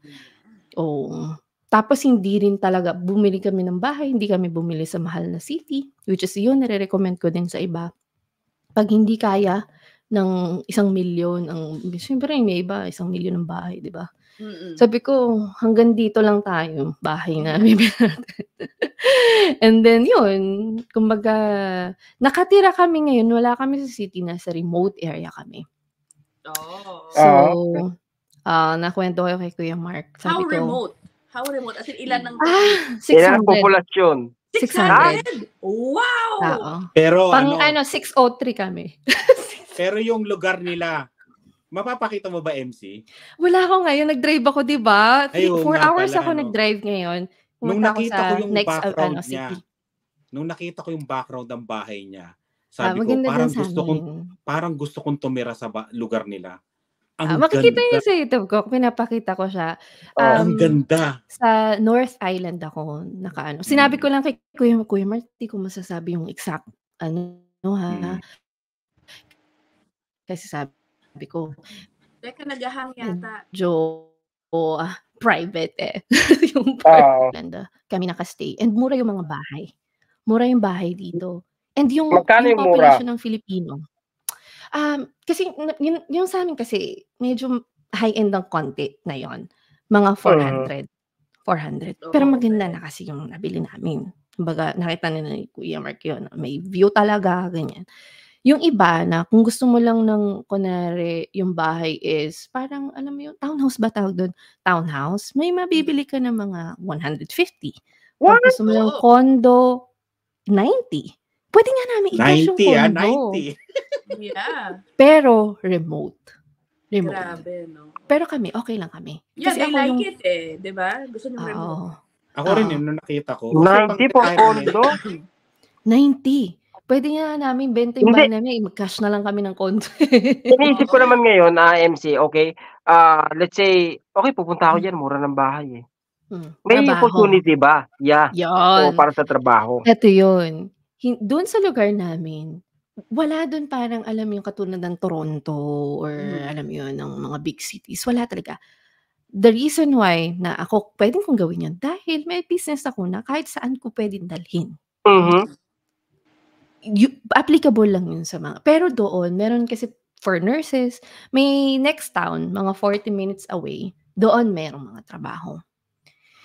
Oh, tapos hindi rin talaga bumili kami ng bahay, hindi kami bumili sa mahal na city, which is 'yun nare-recommend ko din sa iba. Pag hindi kaya ng isang milyon ang siyempre may iba isang milyon ng bahay, 'di ba? Mm-mm. Sabi ko, hanggang dito lang tayo, bahay na. <laughs> And then, yun, kumbaga, nakatira kami ngayon, wala kami sa city, nasa remote area kami. Oh. So, uh, nakwento ko kay Kuya Mark. Sabi How ko, remote? How remote? As in, ilan ng... Ah, 600. Ilan ang populasyon? 600. 600? Wow! Oo. Pero Pang, ano, ano, 603 kami. <laughs> pero yung lugar nila, Mapapakita mo ba, MC? Wala ako ngayon. Nag-drive ako, di ba? Three, four hours pala, ako no? nag-drive ngayon. Pumunta nung nakita ko yung next uh, background ano, niya, city. nung nakita ko yung background ng bahay niya, ah, sabi ah, ko, parang gusto kong, parang gusto kong tumira sa ba- lugar nila. Ang ah, makikita ganda. niyo sa YouTube ko, pinapakita ko siya. Um, oh, ang um, ganda. Sa North Island ako nakaano. Sinabi mm. ko lang kay Kuya Kuya Mart, di ko masasabi yung exact ano ha. Hmm. Kasi sabi sabi ko. Teka, nagahang yata. Medyo uh, private eh. <laughs> yung part. Uh, kami nakastay. And mura yung mga bahay. Mura yung bahay dito. And yung, Magkano yung, yung population mura? ng Filipino. Um, kasi yun, yung sa amin kasi medyo high-end ng konti na yon Mga 400. Mm. 400. Pero oh, maganda na kasi yung nabili namin. Kumbaga, nakita nila ni Kuya Mark yun. Ah, may view talaga, ganyan. Yung iba na kung gusto mo lang ng kunare yung bahay is parang alam mo yung townhouse ba tawag doon? Townhouse, may mm. mabibili ka ng mga 150. What? Pag gusto mo ng oh. condo, 90. Pwede nga namin i-cash yung ah, condo. Ah, 90. yeah. Pero remote. Remote. Grabe, no? Pero kami, okay lang kami. Yeah, Kasi they like yung... it eh. Di ba? Gusto ng remote. Ako uh, rin yun, ah. nung nakita ko. 90 po, condo? 90. Pwede nga namin, 20 eh, Hindi. ba namin, mag-cash na lang kami ng konti. <laughs> Iniisip ko naman ngayon, uh, ah, MC, okay, uh, let's say, okay, pupunta ako hmm. dyan, mura ng bahay eh. Hmm. May trabaho. opportunity ba? Yeah. Yun. O para sa trabaho. Ito yun. Hin- doon sa lugar namin, wala doon parang alam yung katulad ng Toronto or hmm. alam yun ng mga big cities. Wala talaga. The reason why na ako pwedeng kong gawin yun dahil may business ako na kahit saan ko pwedeng dalhin. Mm-hmm you, applicable lang yun sa mga pero doon, meron kasi for nurses, may next town, mga 40 minutes away, doon meron mga trabaho.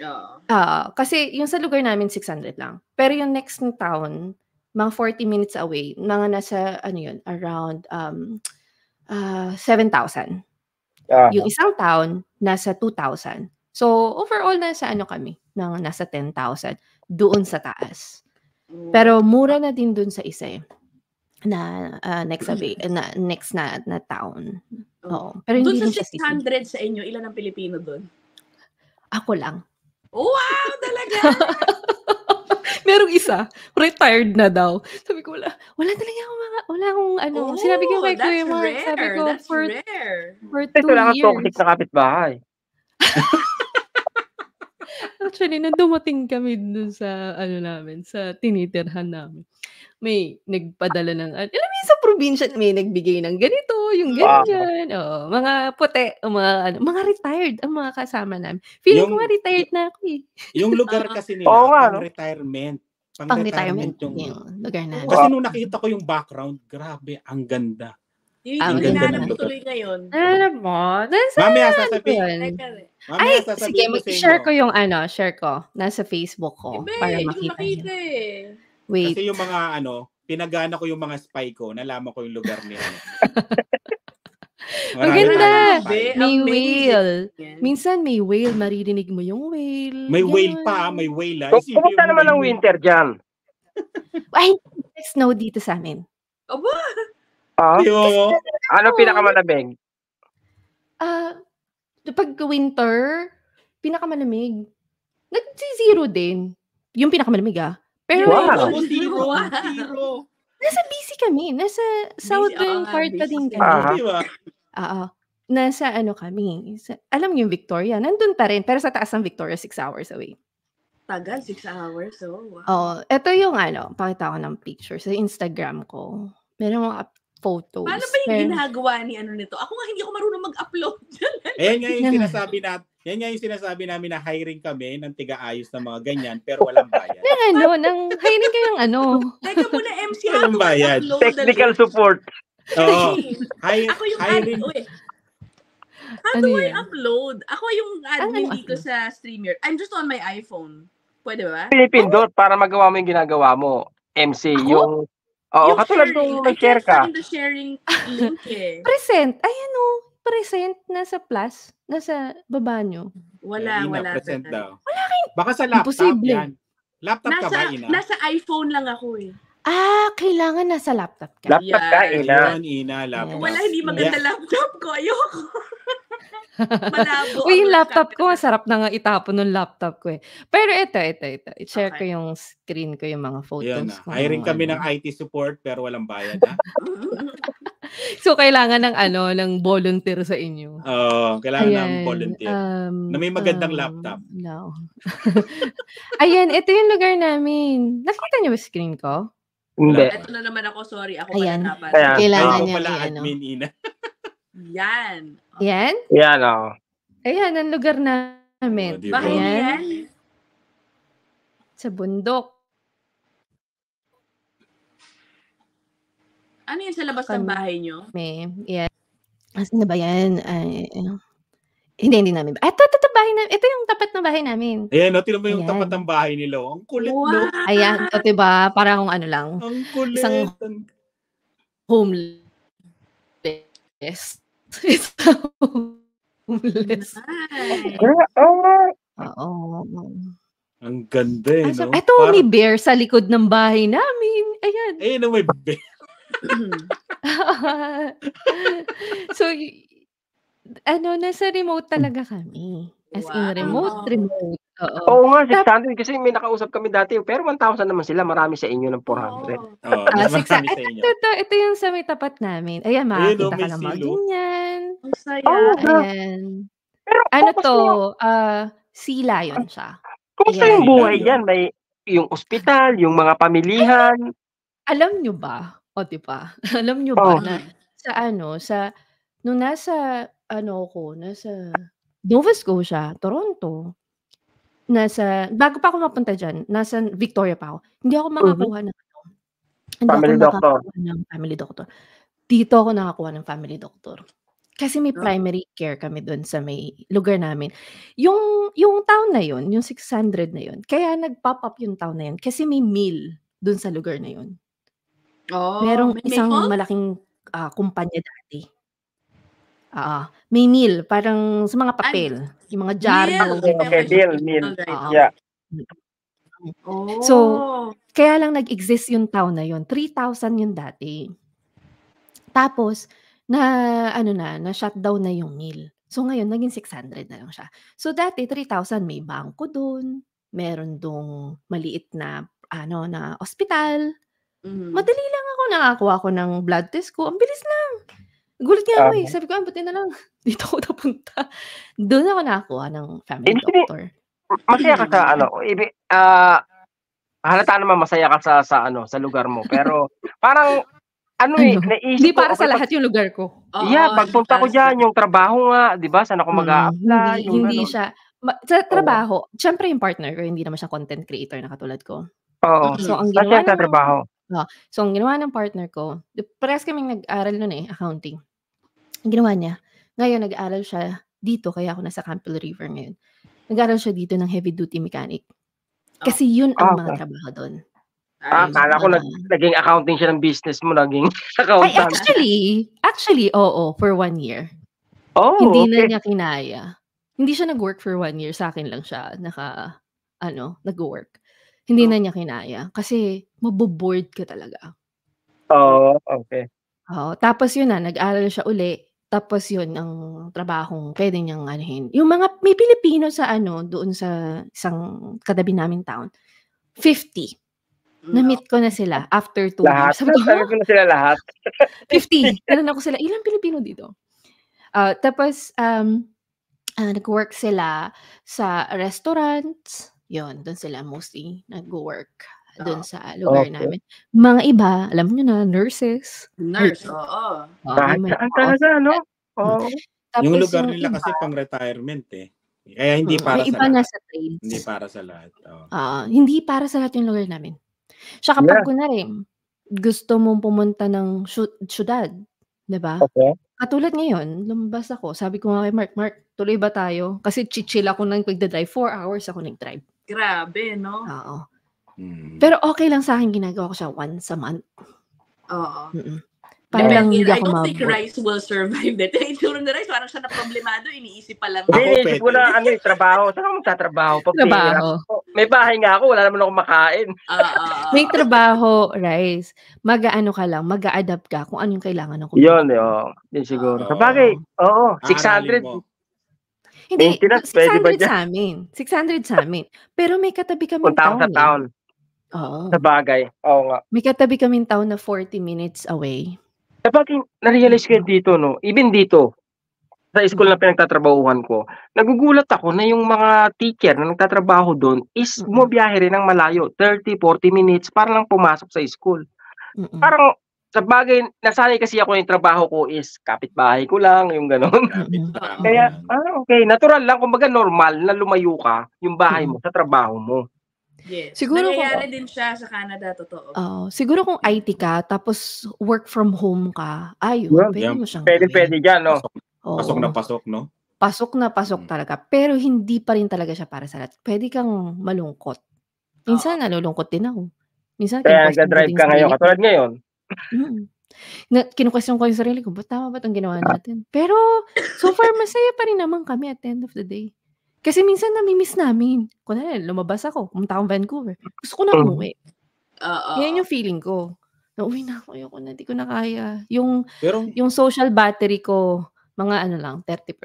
Yeah. Uh, kasi yung sa lugar namin, 600 lang. Pero yung next town, mga 40 minutes away, mga nasa, ano yun, around um, uh, 7,000. Yeah. Yung isang town, nasa 2,000. So, overall, nasa ano kami, nang nasa 10,000 doon sa taas. Pero mm. mura na din dun sa isa eh na uh, next sabi mm. na next na na town. Oh. Oo. Pero hindi doon sa 600 sa inyo, ilan ang Pilipino doon? Ako lang. Wow, talaga. <laughs> Merong isa, retired na daw. Sabi ko, wala, wala talaga akong mga, wala akong ano, oh, sinabi ko kay Kuya Mark, sabi ko, that's for, rare. for two Ito lang years. Ito lang ang toxic na kapitbahay. <laughs> Actually, nung dumating kami dun sa, ano namin, sa tinitirhan namin, may nagpadala ng, alam mo sa probinsya, may nagbigay ng ganito, yung ganyan. Wow. Oo, mga puti, o mga, ano, mga retired, ang mga kasama namin. Feeling yung, ko retired na ako eh. Yung lugar <laughs> kasi nila, oh, wow. retirement. Pang, pang retirement, retirement yung, yung lugar na. Kasi nung nakita ko yung background, grabe, ang ganda. Yung ah, hinahanap ko tuloy ngayon. Ah, alam mo? Nasa Mamaya ano sasabihin. Mamaya Ay, sasabihin sige, ko share ko yung ano, share ko. Nasa Facebook ko. Ibe, para eh, makita, makita eh. Wait. Kasi yung mga ano, pinagana ko yung mga spy ko, nalaman ko yung lugar niya. Ano. <laughs> Maganda. May whale. Minsan may whale, maririnig mo yung whale. May Yan. whale pa, may whale. Ah. So, pumunta naman ng winter dyan. Ay, snow dito sa amin. Aba! pa? Diba? ano pinakamalamig? Ah, uh, pag winter, pinakamalamig. Nag-zero din. Yung pinakamalamig ah. Pero wow. Yung, zero, zero. Nasa BC kami. Nasa southern BC, part pa din kami. Ah. Oo. Nasa ano kami. Sa, alam niyo yung Victoria. Nandun pa rin. Pero sa taas ng Victoria, six hours away. Tagal, six hours. Oh, wow. Oh, ito yung ano, pakita ko ng picture sa Instagram ko. Meron mga photos. Paano ba yung ginagawa ni ano nito? Ako nga hindi ako marunong mag-upload. <laughs> Ayan nga yung sinasabi natin. Yan nga yung sinasabi namin na hiring kami ng tigaayos ng mga ganyan pero walang bayad. Ng ano, ng hiring kayong ano. Teka muna MC walang bayad. Technical support. Oo. Oh, hi- ako yung hiring. How ano do I upload? Ako yung admin ano, dito sa streamer. I'm just on my iPhone. Pwede ba? Pinipindot oh. para magawa mo yung ginagawa mo. MC, ako? yung Oo, yung katulad nung nag-share ka. the sharing link eh. <laughs> present. Ayan o. Oh, present. Nasa plus. Nasa baba nyo. Wala, Ina, wala. Present daw. Wala kayo. Baka sa laptop Imposible. yan. Laptop nasa, ka ba, Ina? Nasa iPhone lang ako eh. Ah, kailangan nasa laptop ka. Laptop yeah. ka, Ina. Yun, Ina, laptop. Wala, hindi maganda yeah. laptop ko. Ayoko. <laughs> <laughs> Malabo. Uy, yung laptop ko, masarap na nga itapon ng laptop ko eh. Pero ito, ito, ito. I-share okay. ko yung screen ko, yung mga photos Yan ko. Hiring kami ano. ng IT support pero walang bayad ha? <laughs> so, kailangan ng ano, ng volunteer sa inyo. Oo, oh, kailangan Ayan, ng volunteer. Um, na may magandang um, laptop. No. <laughs> Ayan, ito yung lugar namin. Nakita niyo ba screen ko? Hindi. Ito na naman ako, sorry. Ako Ayan. pala dapat. Kailangan Ay, niya. Ako pala admin, ano. Ina. Yan. Yan? Yan, oo. Oh. Ayan, ang lugar namin. Oh, Bahay yan. Sa bundok. Ano yan sa labas Kami. ng bahay nyo? May, yeah. Asan na ba yan? Ay, eh, oh. hindi, hindi namin. Ah, ito, ito, ito, bahay namin. Ito yung tapat ng bahay namin. Ayan, no, oh, tinan mo yung Ayan. tapat ng bahay nila. Oh. Ang kulit, wow. no? Ayan, ito, diba? Para kung ano lang. Ang kulit. Isang homeless. It's homeless. Nice. Girl, oh Oo. Ang ganda eh, no? Ito, Parang... may bear sa likod ng bahay namin. Ayan. Eh, no, may bear. <laughs> <laughs> so, y- ano, nasa remote talaga kami. As in remote, wow. remote. Oo. Oo nga, 600 eh, kasi may nakausap kami dati. Eh, pero 1,000 naman sila. Marami sa inyo ng 400. Oo, oh, uh, marami sa inyo. Ito, ito, ito yung sa may tapat namin. Ayan, oh, makakita ka ng ganyan. Ang saya. Oh, Ayan. Pero, ano to? Uh, ah, sila yon siya. Kumusta yung buhay yan? May yung ospital, yung mga pamilihan. Alam nyo ba? O, di ba? <laughs> Alam nyo ba oh. na sa ano, sa, nung nasa, ano ko, nasa Nova Scotia, Toronto, nasa bago pa ako mapunta diyan, nasa Victoria pa ako. Hindi ako mm-hmm. makakuha mm-hmm. ng ano. Hindi family ako doctor. ng family doctor. Dito ako nakakuha ng family doctor. Kasi may ah. primary care kami doon sa may lugar namin. Yung yung town na yon, yung 600 na yon. Kaya nag-pop up yung town na yon kasi may mill doon sa lugar na yon. Oh, Merong may isang may malaking uh, kumpanya dati Oo, may meal parang sa mga Ay, papel, yung mga jar meal. mga ganyan. Okay, meal, meal. Oo. Yeah. Oh. So, kaya lang nag-exist yung town na yun. 3,000 yung dati. Tapos, na ano na, na shutdown na yung mill. So ngayon, naging 600 na lang siya. So dati, 3,000 may bangko doon. Meron dong maliit na, ano, na ospital. Mm. Madali lang ako, nakakuha ko ng blood test ko. Ang bilis lang. Gulit nga ako eh. Um, Sabi ko, ah, buti na lang. <laughs> Dito ako napunta. Doon ako nakakuha ng family hindi, doctor. Masaya ka sa <clears throat> ano. Ibi, uh, halata naman masaya ka sa, sa, ano, sa lugar mo. Pero parang ano eh, ano? naisip Hindi para ko, sa okay, lahat yung lugar ko. Oo, yeah, pagpunta ko dyan, yung trabaho nga, di ba? sana ako mm, mag-a-apply? Hmm, hindi, hindi ano. siya. Ma, sa trabaho, oh. syempre yung partner ko, hindi naman siya content creator na katulad ko. Oo. Oh, so, ang ginawa ng, trabaho. so, ang ginawa ng partner ko, pares kaming nag-aral nun eh, accounting. Ginawa niya, ngayon nag-aaral siya dito, kaya ako nasa Campbell River ngayon. Nag-aaral siya dito ng heavy duty mechanic. Ah. Kasi yun ang ah, okay. mga trabaho doon. Ah, ah, akala ko nag, naging accounting siya ng business mo, naging <laughs> accountant. Ay, actually, actually, oo, for one year. Oh, Hindi okay. na niya kinaya. Hindi siya nag-work for one year. Sa akin lang siya naka, ano, nag-work. Hindi oh. na niya kinaya. Kasi, maboboard ka talaga. oh, okay. Oo, tapos yun na, nag-aral siya uli. Tapos yun ang trabahong pwede niyang anuhin. Yung mga may Pilipino sa ano doon sa isang kadabi naming town. 50. No. Hmm, Na-meet ko na sila after two lahat. years. Sabi ko, Sabi ko na sila lahat. 50. Tanong ako sila, ilang Pilipino dito? Uh, tapos, um, uh, nag-work sila sa restaurants. Yun, doon sila mostly nag-work doon sa lugar okay. namin. Mga iba, alam nyo na, nurses. Nurse, oo. Oh, oh. Kahit saan talaga, no? Oh. yung lugar nila iba, kasi pang retirement eh. Kaya hindi uh, para sa iba lahat. Nasa trades. Hindi para sa lahat. Oh. Uh, hindi para sa lahat yung lugar namin. Siya kapag yeah. kunwari, gusto mong pumunta ng syudad, di ba? Okay. Katulad ngayon, lumabas ako. Sabi ko nga kay Mark, Mark, tuloy ba tayo? Kasi chichil ako ng pagdadrive. Four hours ako nag-drive. Grabe, no? Oo. Mm. Pero okay lang sa akin ginagawa ko siya once a month. Oo. Mm-mm. Para Depende, lang hindi ako I don't think rice will survive that. Yung turo na rice, parang siya na problemado, iniisip pa lang. Ako, Hindi, isip ko na, ano yung eh, trabaho. Saan ako magtatrabaho? Pag Trabaho. pinirap May bahay nga ako, wala naman ako makain. Ah ah, ah, ah, May trabaho, Rice. Mag-ano ka lang, mag-a-adapt ka kung ano yung kailangan ng computer. Yun, yun. Yun siguro. Oo. Sa bagay, oo, 600. Hindi, 600 sa amin. 600 sa amin. Pero may katabi kami Punta ako sa town. Eh. town. Sa bagay. oo nga. May katabi kaming town na 40 minutes away. Sabagay, na-realize ko mm-hmm. dito, no? Even dito, sa school na mm-hmm. pinagtatrabahuhan ko, nagugulat ako na yung mga teacher na nagtatrabaho doon is mm-hmm. bumabiyahe rin ng malayo, 30, 40 minutes para lang pumasok sa school. Mm-mm. Parang sa bagay, nasanay kasi ako yung trabaho ko is kapitbahay ko lang, yung gano'n. Kaya, ah, okay, natural lang, kumbaga normal na lumayo ka yung bahay mo sa trabaho mo. Yes. Siguro Nangyayari kung, din siya sa Canada, totoo. Oh, siguro kung IT ka, tapos work from home ka, ayun, well, pwede yeah. mo siyang Pwede, gawin. pwede dyan, no? Pasok, pasok na pasok, no? Pasok na pasok mm. talaga. Pero hindi pa rin talaga siya para sa lahat. Pwede kang malungkot. Minsan, oh. nalulungkot din ako. Minsan, Kaya nagka-drive ka ngayon, katulad ngayon. Mm-hmm. Na, kinukwestiyon ko yung sarili ko, ba't tama ba itong ginawa ah. natin? Pero, so far, masaya pa rin naman kami at the end of the day. Kasi minsan nami-miss namin. Kunwari, lumabas ako, pumunta akong Vancouver. Gusto ko na hmm. umuwi. Oo. Yan yung feeling ko. Na uwi na ako, ayoko na, Hindi ko na kaya. Yung, Pero, yung social battery ko, mga ano lang, 30%.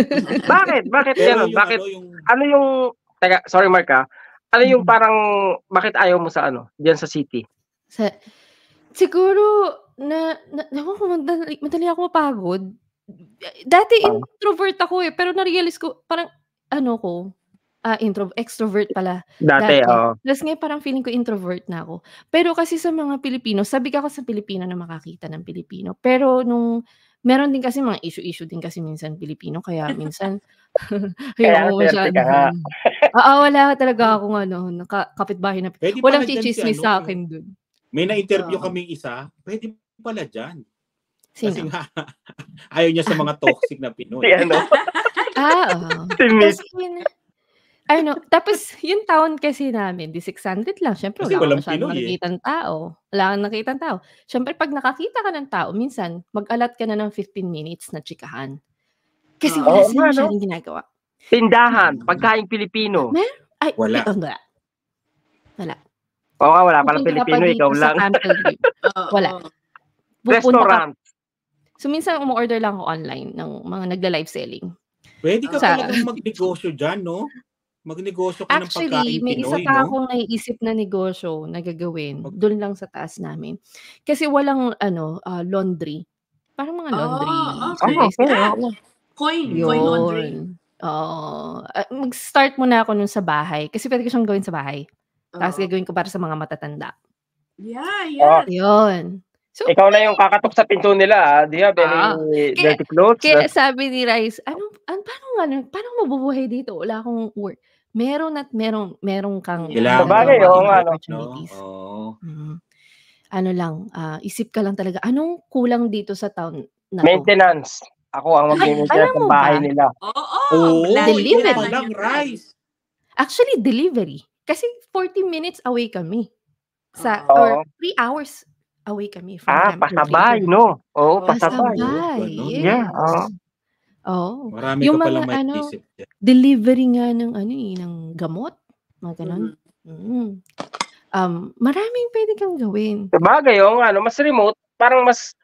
<laughs> Bakit? Bakit Pero Yung, Bakit? Ano yung... Ano sorry Mark ah. Ano yung mm. parang, bakit ayaw mo sa ano? Diyan sa city? Sa, siguro, na, na, na madali, madali ako mapagod. Dati ah. introvert ako eh, pero na-realize ko, parang ano ko, ah, uh, intro, extrovert pala. Dati, dati. Oh. Tapos ngayon parang feeling ko introvert na ako. Pero kasi sa mga Pilipino, sabi ka ako sa Pilipino na makakita ng Pilipino. Pero nung, meron din kasi mga issue-issue din kasi minsan Pilipino. Kaya <laughs> minsan, <laughs> kaya ako masyado. Oo, wala talaga akong ano, naka, kapitbahay na. Pwede walang chichismis ano, sa eh. akin dun. May na-interview uh, kaming isa, pwede pala dyan. Sino? Kasi nga, <laughs> ayaw niya sa mga toxic na Pinoy. <laughs> si ano? ah, oo. Si Miss. Ay, Tapos, yung town kasi namin, di 600 lang. Siyempre, wala ka masyadong eh. nakikita ng tao. Wala kang nakikita ng tao. Siyempre, pag nakakita ka ng tao, minsan, mag-alat ka na ng 15 minutes na chikahan. Kasi ah. wala oh, sila ano? ginagawa. Tindahan, hmm. pagkain Pilipino. Mer? Ay, wala. Ito, wala. Wala. Oo, wala pala Pilipino, ikaw lang. <laughs> wala. Restaurant. So minsan umu-order lang ako online ng mga nagla-live selling. Pwede ka sa, talagang <laughs> magnegosyo dyan, no? Magnegosyo ka Actually, ng pagkain may Pinoy, isa pa no? akong naiisip na negosyo na gagawin Mag- doon lang sa taas namin. Kasi walang ano uh, laundry. Parang mga laundry. Oh, okay. Oh, okay. Ah, coin, coin laundry. Oo. Uh, mag-start muna ako nun sa bahay. Kasi pwede ko siyang gawin sa bahay. Uh-huh. gagawin ko para sa mga matatanda. Yeah, yeah. Oh. Yun. So, Ikaw na yung kakatok sa pinto nila. Ha? Ah. Do you have ah. any ah, dirty clothes? Kaya sabi ni Rice, ano, ano, paano, ano, paano mabubuhay dito? Wala akong work. Meron at meron, meron kang Kailangan bagay, oo nga. Oh. Mm-hmm. Ano lang, uh, isip ka lang talaga, anong kulang dito sa town na Maintenance. To? Ako ang mag-maintenance ng bahay ba? nila. Oo, oh, oh, oh, delivery. Lang, rice. Actually, delivery. Kasi 40 minutes away kami. Sa, oh. or 3 hours away kami from Ah, pasabay, no? Oo, oh, pasabay. Pasabay, yes. Yeah, oh. Oh. Marami yung ka mga, ano, delivery nga ng ano eh, ng gamot, mga ganun. Mm. Mm. Mm-hmm. Um, maraming pwede kang gawin. Sabagay, yung ano, mas remote, parang mas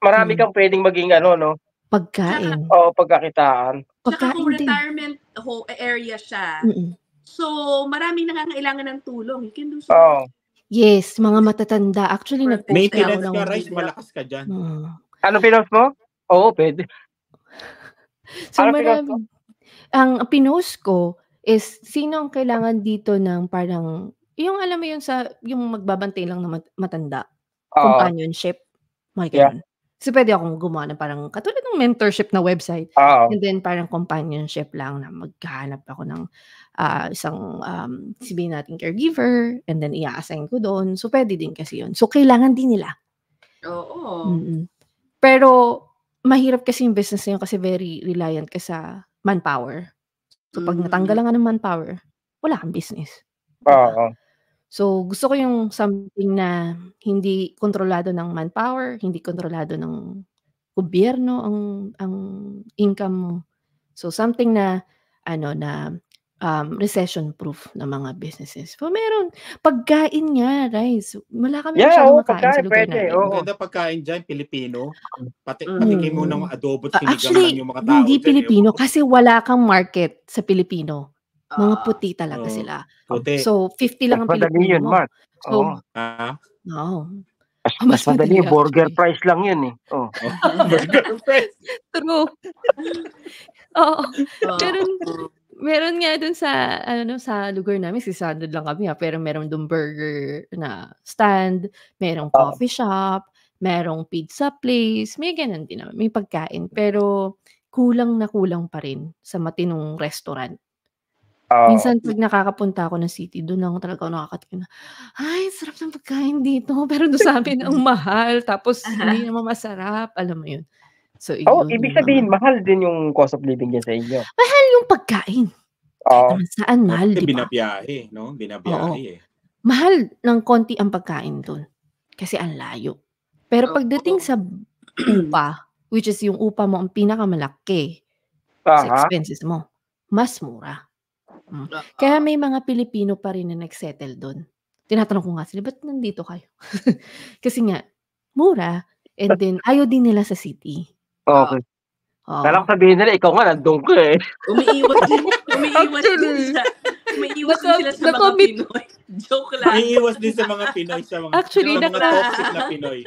marami mm. kang pwedeng maging ano, no? Pagkain. Oo, oh, pagkakitaan. Pagkain kung retirement ho, eh, area siya. Mm-mm. So, maraming nangangailangan ng tulong. You can do so. Oh. Yes, mga matatanda. Actually, nag-post May ako ka, Rice, malakas ka dyan. Hmm. Ano pinost mo? Oo, pwede. So, ano pinost ang pinost ko is sino ang kailangan dito ng parang, yung alam mo yun sa, yung magbabantay lang na mat- matanda. Oo. Companionship. Mga ganun. So, pwede akong gumawa ng parang katulad ng mentorship na website. Oo. And then, parang companionship lang na maghahanap ako ng uh, isang um, sabihin natin caregiver and then i-assign ko doon. So, pwede din kasi yun. So, kailangan din nila. Oo. Mm-mm. Pero, mahirap kasi yung business na yun kasi very reliant ka sa manpower. So, pag natanggal lang ng manpower, wala kang business. Diba? Oo. So, gusto ko yung something na hindi kontrolado ng manpower, hindi kontrolado ng gobyerno ang ang income mo. So, something na ano na um, recession-proof na mga businesses. So, meron. Pagkain nga, guys. Wala kami yeah, masyadong oh, makain pagkain, sa lugar pwede, natin. Oh. Maganda pagkain dyan, Pilipino. Pati, mm. Patikin mo ng adobo at ah, sinigang Actually, lang yung mga tao. hindi dyan, eh, Pilipino eh. kasi wala kang market sa Pilipino. Mga ah, puti talaga uh, sila. Puti. So, 50 lang ang Pilipino yun, Mark. So, oh. no. Mas, mas, mas madali, burger actually. price lang yun eh. Oh. <laughs> burger price. True. <laughs> Oo. Oh, oh. Pero, meron nga dun sa, ano, sa lugar namin, si sisadad lang kami ha, ah, pero meron dun burger na stand, merong oh. coffee shop, merong pizza place, may ganun din naman, may pagkain. Mm. Pero kulang na kulang pa rin sa matinong restaurant. Oh. Minsan pag nakakapunta ako ng city, doon lang talaga ako nakakatikin na, ay, sarap ng pagkain dito. Pero doon sa amin, ang <laughs> mahal. Tapos, uh-huh. hindi <laughs> naman masarap. Alam mo yun. So, yun, ibig sabihin, mga... mahal din yung cost of living dyan sa inyo. Mahal yung pagkain. Oh. saan, mahal, di ba? Binabiyahe, no? Binabiyahe Oo. eh. Mahal ng konti ang pagkain doon. Kasi ang layo. Pero pagdating sa upa, which is yung upa mo ang pinakamalaki Aha. sa expenses mo, mas mura. Mm. Kaya may mga Pilipino pa rin na nagsettle doon. Tinatanong ko nga sila, ba't nandito kayo? <laughs> Kasi nga, mura. And then, <laughs> ayaw din nila sa city. Oo. Ah. Okey. Ah. Parang sabihin nila ikaw nga nandun ka eh. Umiiwas din, <laughs> umiiwas din Actually. Umiiwas din sila sa mga Pinoy. <laughs> Joke lang. Umiiwas din sa mga Pinoy, sa mga, Actually, sa mga naka- toxic na Pinoy.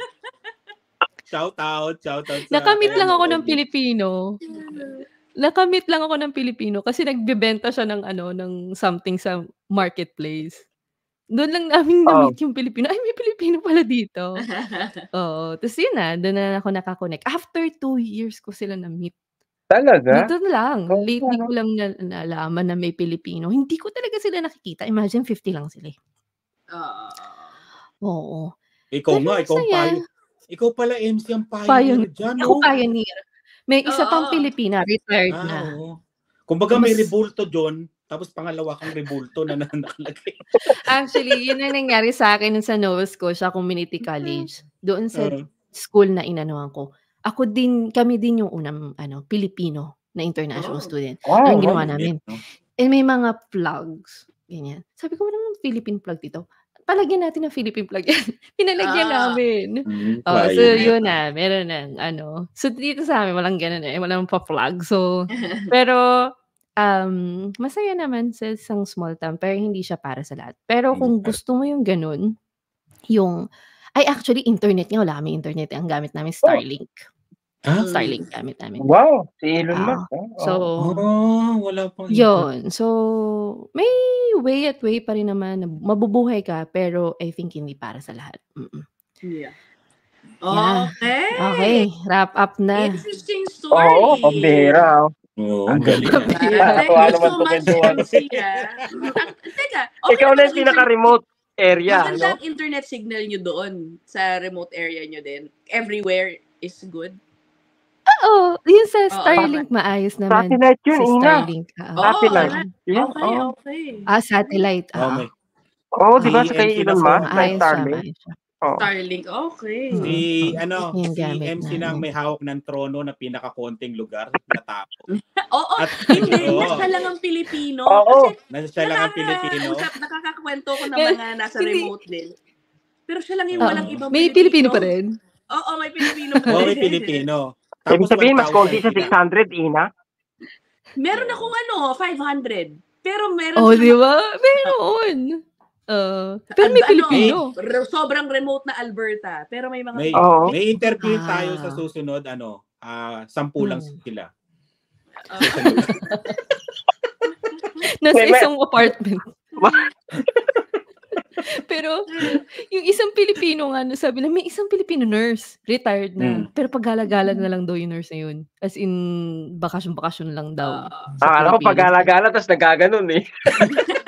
Shout out, shout out. sa Nakamit lang ako ng nanonood. Pilipino. Nakamit lang ako ng Pilipino kasi nagbebenta siya ng ano, ng something sa marketplace. Doon lang namin oh. na-meet yung Pilipino. Ay, may Pilipino pala dito. <laughs> Oo. Tapos yun na, doon na ako nakakonek. After 2 years ko sila na-meet. Talaga? Dito lang. Oo Lately ko lang na nalaman na may Pilipino. Hindi ko talaga sila nakikita. Imagine 50 lang sila eh. Oo. Oo. Ikaw Pero nga, ikaw ang Ikaw pala, MC, ang pioneer Pioneer. dyan, Ako oh. pioneer. May isa pang Pilipina, retired ah, na. Ah, oo. Kumbaga may Mas- dyan tapos pangalawa kang rebulto na <laughs> nakalagay. Actually, yun ang nangyari sa akin sa Nova Scotia Community mm-hmm. College. Doon sa uh-huh. school na inanuhan ko. Ako din, kami din yung unang ano, Pilipino na international oh. student. Wow, ang ginawa wow, namin. No? And may mga plugs. Ganyan. Sabi ko, naman Philippine plug dito. Palagyan natin ng Philippine plug yan. <laughs> Pinalagyan ah. namin. Mm, oh, so, yun na. Meron ng ano. So, dito sa amin, walang ganun eh. Walang pa-plug. So, <laughs> pero um, masaya naman sa isang small town, pero hindi siya para sa lahat. Pero kung gusto mo yung ganun, yung, ay actually, internet niya, wala kami internet. Eh, ang gamit namin, oh. Starlink. Ah. Starlink gamit namin. Wow, si Elon ah, Musk. Eh. so, oh, ah, wala pa. Yun. So, may way at way pa rin naman. Mabubuhay ka, pero I think hindi para sa lahat. Mm-mm. Yeah. Yeah. Okay. Okay, wrap up na. Interesting story. Oo, oh, pambihira. Oh, ang galing. Nakakatuwa naman itong kwentuhan. Teka, okay Ikaw na yung remote area. Maganda no? internet signal nyo doon sa remote area nyo din. Everywhere is good. Oo, yung sa Starlink Oo, maayos naman. Satellite yun, sa Starlink. Ina. Uh, satellite. Yeah. Okay, okay. Ah, satellite. Ah, oh, oh, di ba sa kay Elon Musk, Starlink? Oh. Starlink, okay. Si, mm. ano, Yung si MC namin. nang may hawak ng trono na pinakakonting lugar na tapo. <laughs> Oo, At <laughs> hindi, ito, na lang ang Pilipino. Oo. Kasi Nasa siya lang ang Pilipino. nakakakwento ko ng mga nasa remote din. Pero siya lang yung Oo. Ah. walang ibang May Pilipino pa rin. Oo, may Pilipino pa Oo, rin. may Pilipino. Ibig sabihin, mas konti sa 600, Ina. Meron akong ano, 500. Pero meron Oh, di ba? Meron. Uh, pero may ano, Pilipino. Ano, sobrang remote na Alberta, pero may mga May, oh. may interview ah. tayo sa susunod ano, uh, sampu lang hmm. sila. Uh. <laughs> Nasa Wait, isang apartment. <laughs> pero yung isang Pilipino nga, sabi na may isang Pilipino nurse, retired na. Mm. Pero paggalagala na hmm. lang daw yung nurse na yun. As in, bakasyon-bakasyon lang daw. Uh, ah, alam ko, paggalagala, tapos nagaganon eh. <laughs>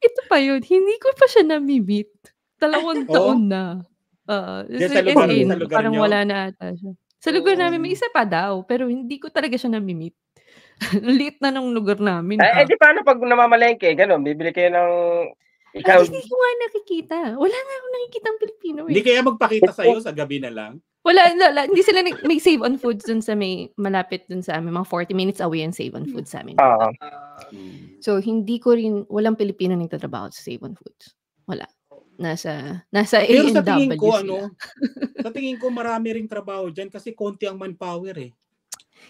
ito pa yun, hindi ko pa siya na-meet. Dalawang <laughs> oh. taon na. Uh, yeah, sa lugar, in, sa lugar parang nyo? wala na ata siya. Sa oh. lugar oh. namin, may isa pa daw, pero hindi ko talaga siya na-meet. Late <laughs> na nung lugar namin. Eh, ah. eh, di paano pag namamalengke, ganun, bibili kayo ng ikaw. Ay, hindi ko nga nakikita. Wala nga akong nakikita ang Pilipino eh. Hindi kaya magpakita sa'yo sa gabi na lang? Wala, wala, hindi sila nag, may save on foods dun sa may malapit dun sa amin. Mga 40 minutes away yung save on hmm. food sa amin. Uh, ah. hmm. so, hindi ko rin, walang Pilipino nagtatrabaho sa save on foods. Wala. Nasa, nasa Pero A&W sa tingin ko, sila. ano, sa tingin ko marami ring trabaho dyan kasi konti ang manpower eh.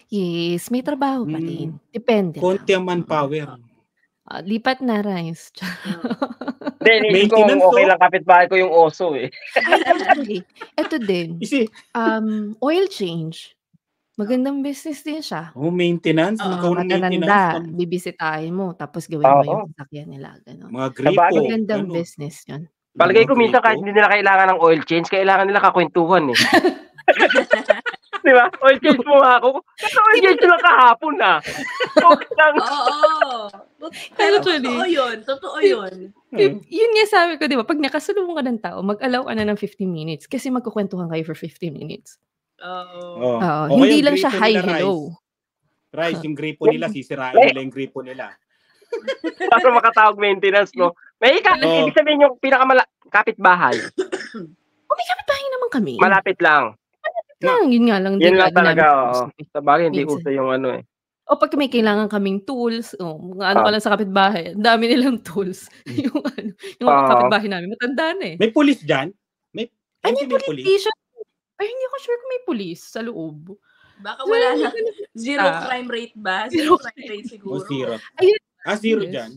Yes, may trabaho pa hmm. din. Hmm. Depende. Konti lang. ang manpower. Uh, lipat na rice. <laughs> Hindi, naisip ko kung okay oh. lang kapitbahay ko yung oso eh. Ay, ah, ito din. Um, oil change. Magandang business din siya. Oh, maintenance. Uh, Ikaw ng Bibisitahin mo, tapos gawin mo yung sakyan nila. Ganun. Mga gripo. Magandang ano? business yun. Palagay ko minsan kahit hindi nila kailangan ng oil change, kailangan nila kakwentuhan eh. <laughs> Di ba? Oil change <laughs> mo ako. Kasi oil change lang kahapon na. Ah? Okay lang. Oo. <laughs> Pero totoo yun. Totoo yun. Hmm. Yun nga sabi ko, di ba? Pag nakasalubong ka ng tao, mag-allow ka na ng 15 minutes kasi magkukwentuhan kayo for 15 minutes. Oo. Oh. Oh. Okay, hindi lang siya hi, hello. Rice, rice yung gripo nila, <laughs> sisirain nila yung gripo nila. Para makatawag maintenance, no? May ikaw, oh. ibig sabihin yung pinakamala, kapitbahay. o <coughs> oh, may kapitbahay naman kami. Malapit lang. Hmm, yun nga lang. Yun lang talaga, oo. Eh. Sa bagay, hindi uso yung ano eh. O pag may kailangan kaming tools, o oh, mga ano ah. pa lang sa kapitbahay, dami nilang <laughs> tools. Hmm. yung ano, yung ah. kapitbahay namin, matanda na eh. May pulis dyan? May, Ay, may, may police? Ay, hindi ako sure kung may pulis sa loob. Baka wala na. Zero ah. crime rate ba? Zero crime rate siguro. Oh, zero. Ayun. Ah, zero yes. dyan?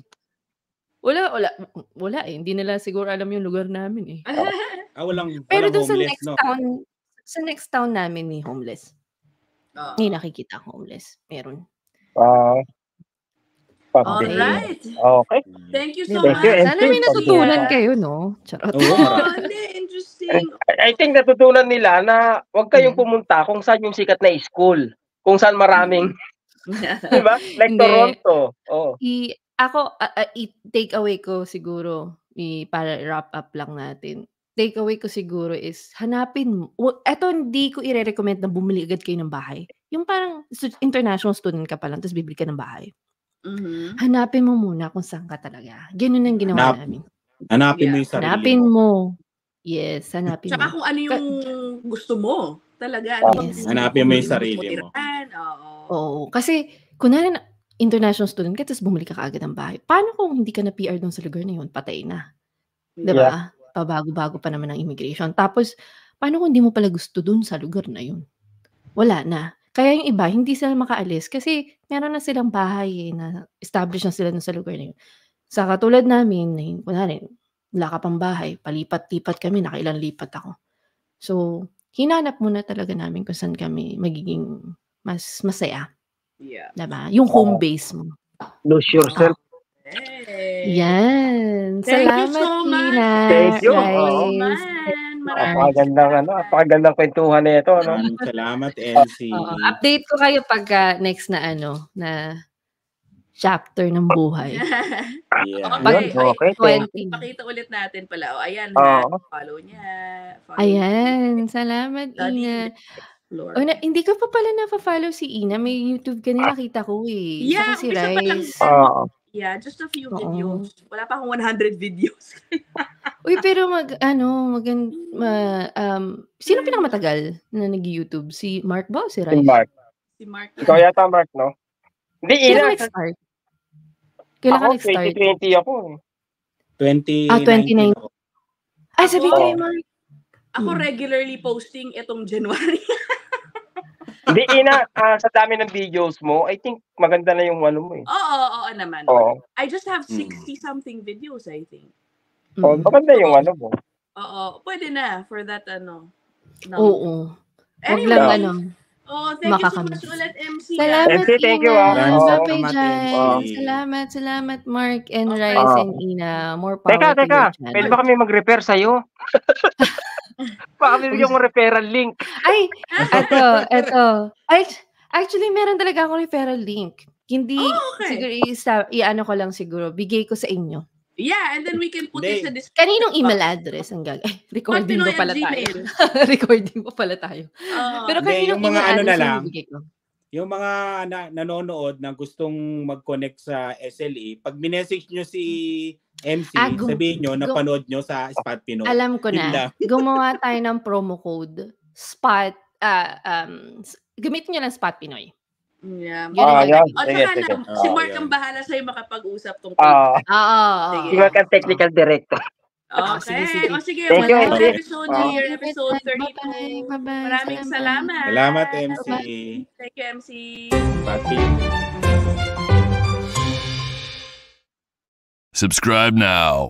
Wala, wala, wala eh. Hindi nila siguro alam yung lugar namin eh. ah, walang, walang Pero doon sa next no? town, sa next town namin ni homeless. Oo. Ah. May nakikita homeless. Meron. Ah. Alright. Alright. Okay. Thank you so Thank much. you. Sana may natutunan Yeah. kayo, no? Charot. Oh, Oo, ah, interesting. I I think natutunan nila na huwag kayong Mm. pumunta kung saan yung sikat na school. Kung saan maraming, mm. <laughs> di ba? Like Hindi. Toronto. Oh. I, ako, a- a- i- take away ko siguro, i, para wrap up lang natin take away ko siguro is hanapin mo. Well, eto hindi ko i-recommend na bumili agad kayo ng bahay. Yung parang international student ka pa lang tapos bibili ka ng bahay. Mm-hmm. Hanapin mo muna kung saan ka talaga. Ganun ang ginawa Hanap, namin. Hanapin yeah. mo yung sarili. Hanapin mo. Yes, hanapin Tsaka mo. Tsaka kung ano yung gusto mo. Talaga. Ano yes. Hanapin mo yung sarili mo. Oo. Oo. Kasi, kunwari, international student ka, tapos bumili ka kaagad ng bahay. Paano kung hindi ka na PR doon sa lugar na yun? Patay na. Mm. Diba? Yeah ah, bago-bago pa naman ng immigration. Tapos, paano kung hindi mo pala gusto dun sa lugar na yun? Wala na. Kaya yung iba, hindi sila makaalis kasi meron na silang bahay eh, na established na sila dun sa lugar na yun. Sa katulad namin, na eh, yun, wala ka pang bahay, palipat-lipat kami, nakailang lipat ako. So, hinanap muna talaga namin kung saan kami magiging mas masaya. Yeah. Diba? Yung home base mo. Lose yourself. Oh. Yan. Salamat, you so much. Tina. Thank you. Guys. Napakagandang ano, napakagandang kwentuhan na ito, Ano? Salamat, Elsie. Uh, update ko kayo pag uh, next na ano, na chapter ng buhay. <laughs> yeah. Oh, pag, okay, okay. Pakita ulit natin pala. oh, ayan, oh. follow niya. Follow ayan, niya. salamat, Lodi. Ina. Lord. Oh, na, hindi ka pa pala na follow si Ina. May YouTube ka ah. nakita ko eh. Yeah, Saka si Rice. Pa lang. Uh, Yeah, just a few Oo. videos. Wala pa akong 100 videos. <laughs> Uy, pero mag, ano, mag, hmm. ma, um, sino hmm. pinakamatagal na nag-YouTube? Si Mark ba o si Si Mark. Si Mark. Ikaw yata, Mark, no? Hindi, Kailan ina. nag-start? Kailan ka Ako, nag-start? 2020 ako. eh. 2019. Ah, 29. ako. Ah, sabi ko kay Mark. Ako hmm. regularly posting itong January. Hindi, ina, uh, sa dami ng videos mo, I think maganda na yung ano mo eh. Oo, oo, oo naman. Oo. I just have 60-something hmm. mm. videos, I think. Mm. Oh, hmm. maganda yung ano mo. Oo, pwede na for that ano. No. Oo. Anyway, lang ano. Oh, thank Makakami. you so much ulit, MC. Salamat, MC, thank ah. Ina. you. Oh, Happy oh. Salamat, salamat, Mark and oh. Rice oh. and Ina. More power teka, to teka. Pwede ba kami mag-repair sa'yo? <laughs> Baka bibigyan mo referral link. Ay, eto, eto. Ay, actually, meron talaga akong referral link. Hindi, oh, okay. siguro, i- ano ko lang siguro, bigay ko sa inyo. Yeah, and then we can put it sa description. Kaninong email address ang gagawin? Eh, <laughs> recording pa <laughs> pala tayo. recording pa pala tayo. Uh, Pero kaninong mga email ano address na lang, yung, yung mga na, nanonood na gustong mag-connect sa SLE, pag minessage nyo si MC, ah, gum- sabihin nyo, napanood nyo sa Spot Pinoy. Alam ko na. <laughs> Gumawa tayo ng promo code. Spot, uh, um, gamitin nyo lang Spot Pinoy. Yeah. Yun oh, yun. O, sige, sige. Na, si Mark ah, ang bahala sa'yo makapag-usap tungkol. Ah. Oo. Oh. Si Mark ang technical director. <laughs> Okay. Sige, sige. O sige, Thank you, MC. episode oh. here, episode 32. Maraming salamat. Salamat, MC. Thank you, MC. Bye. Subscribe now.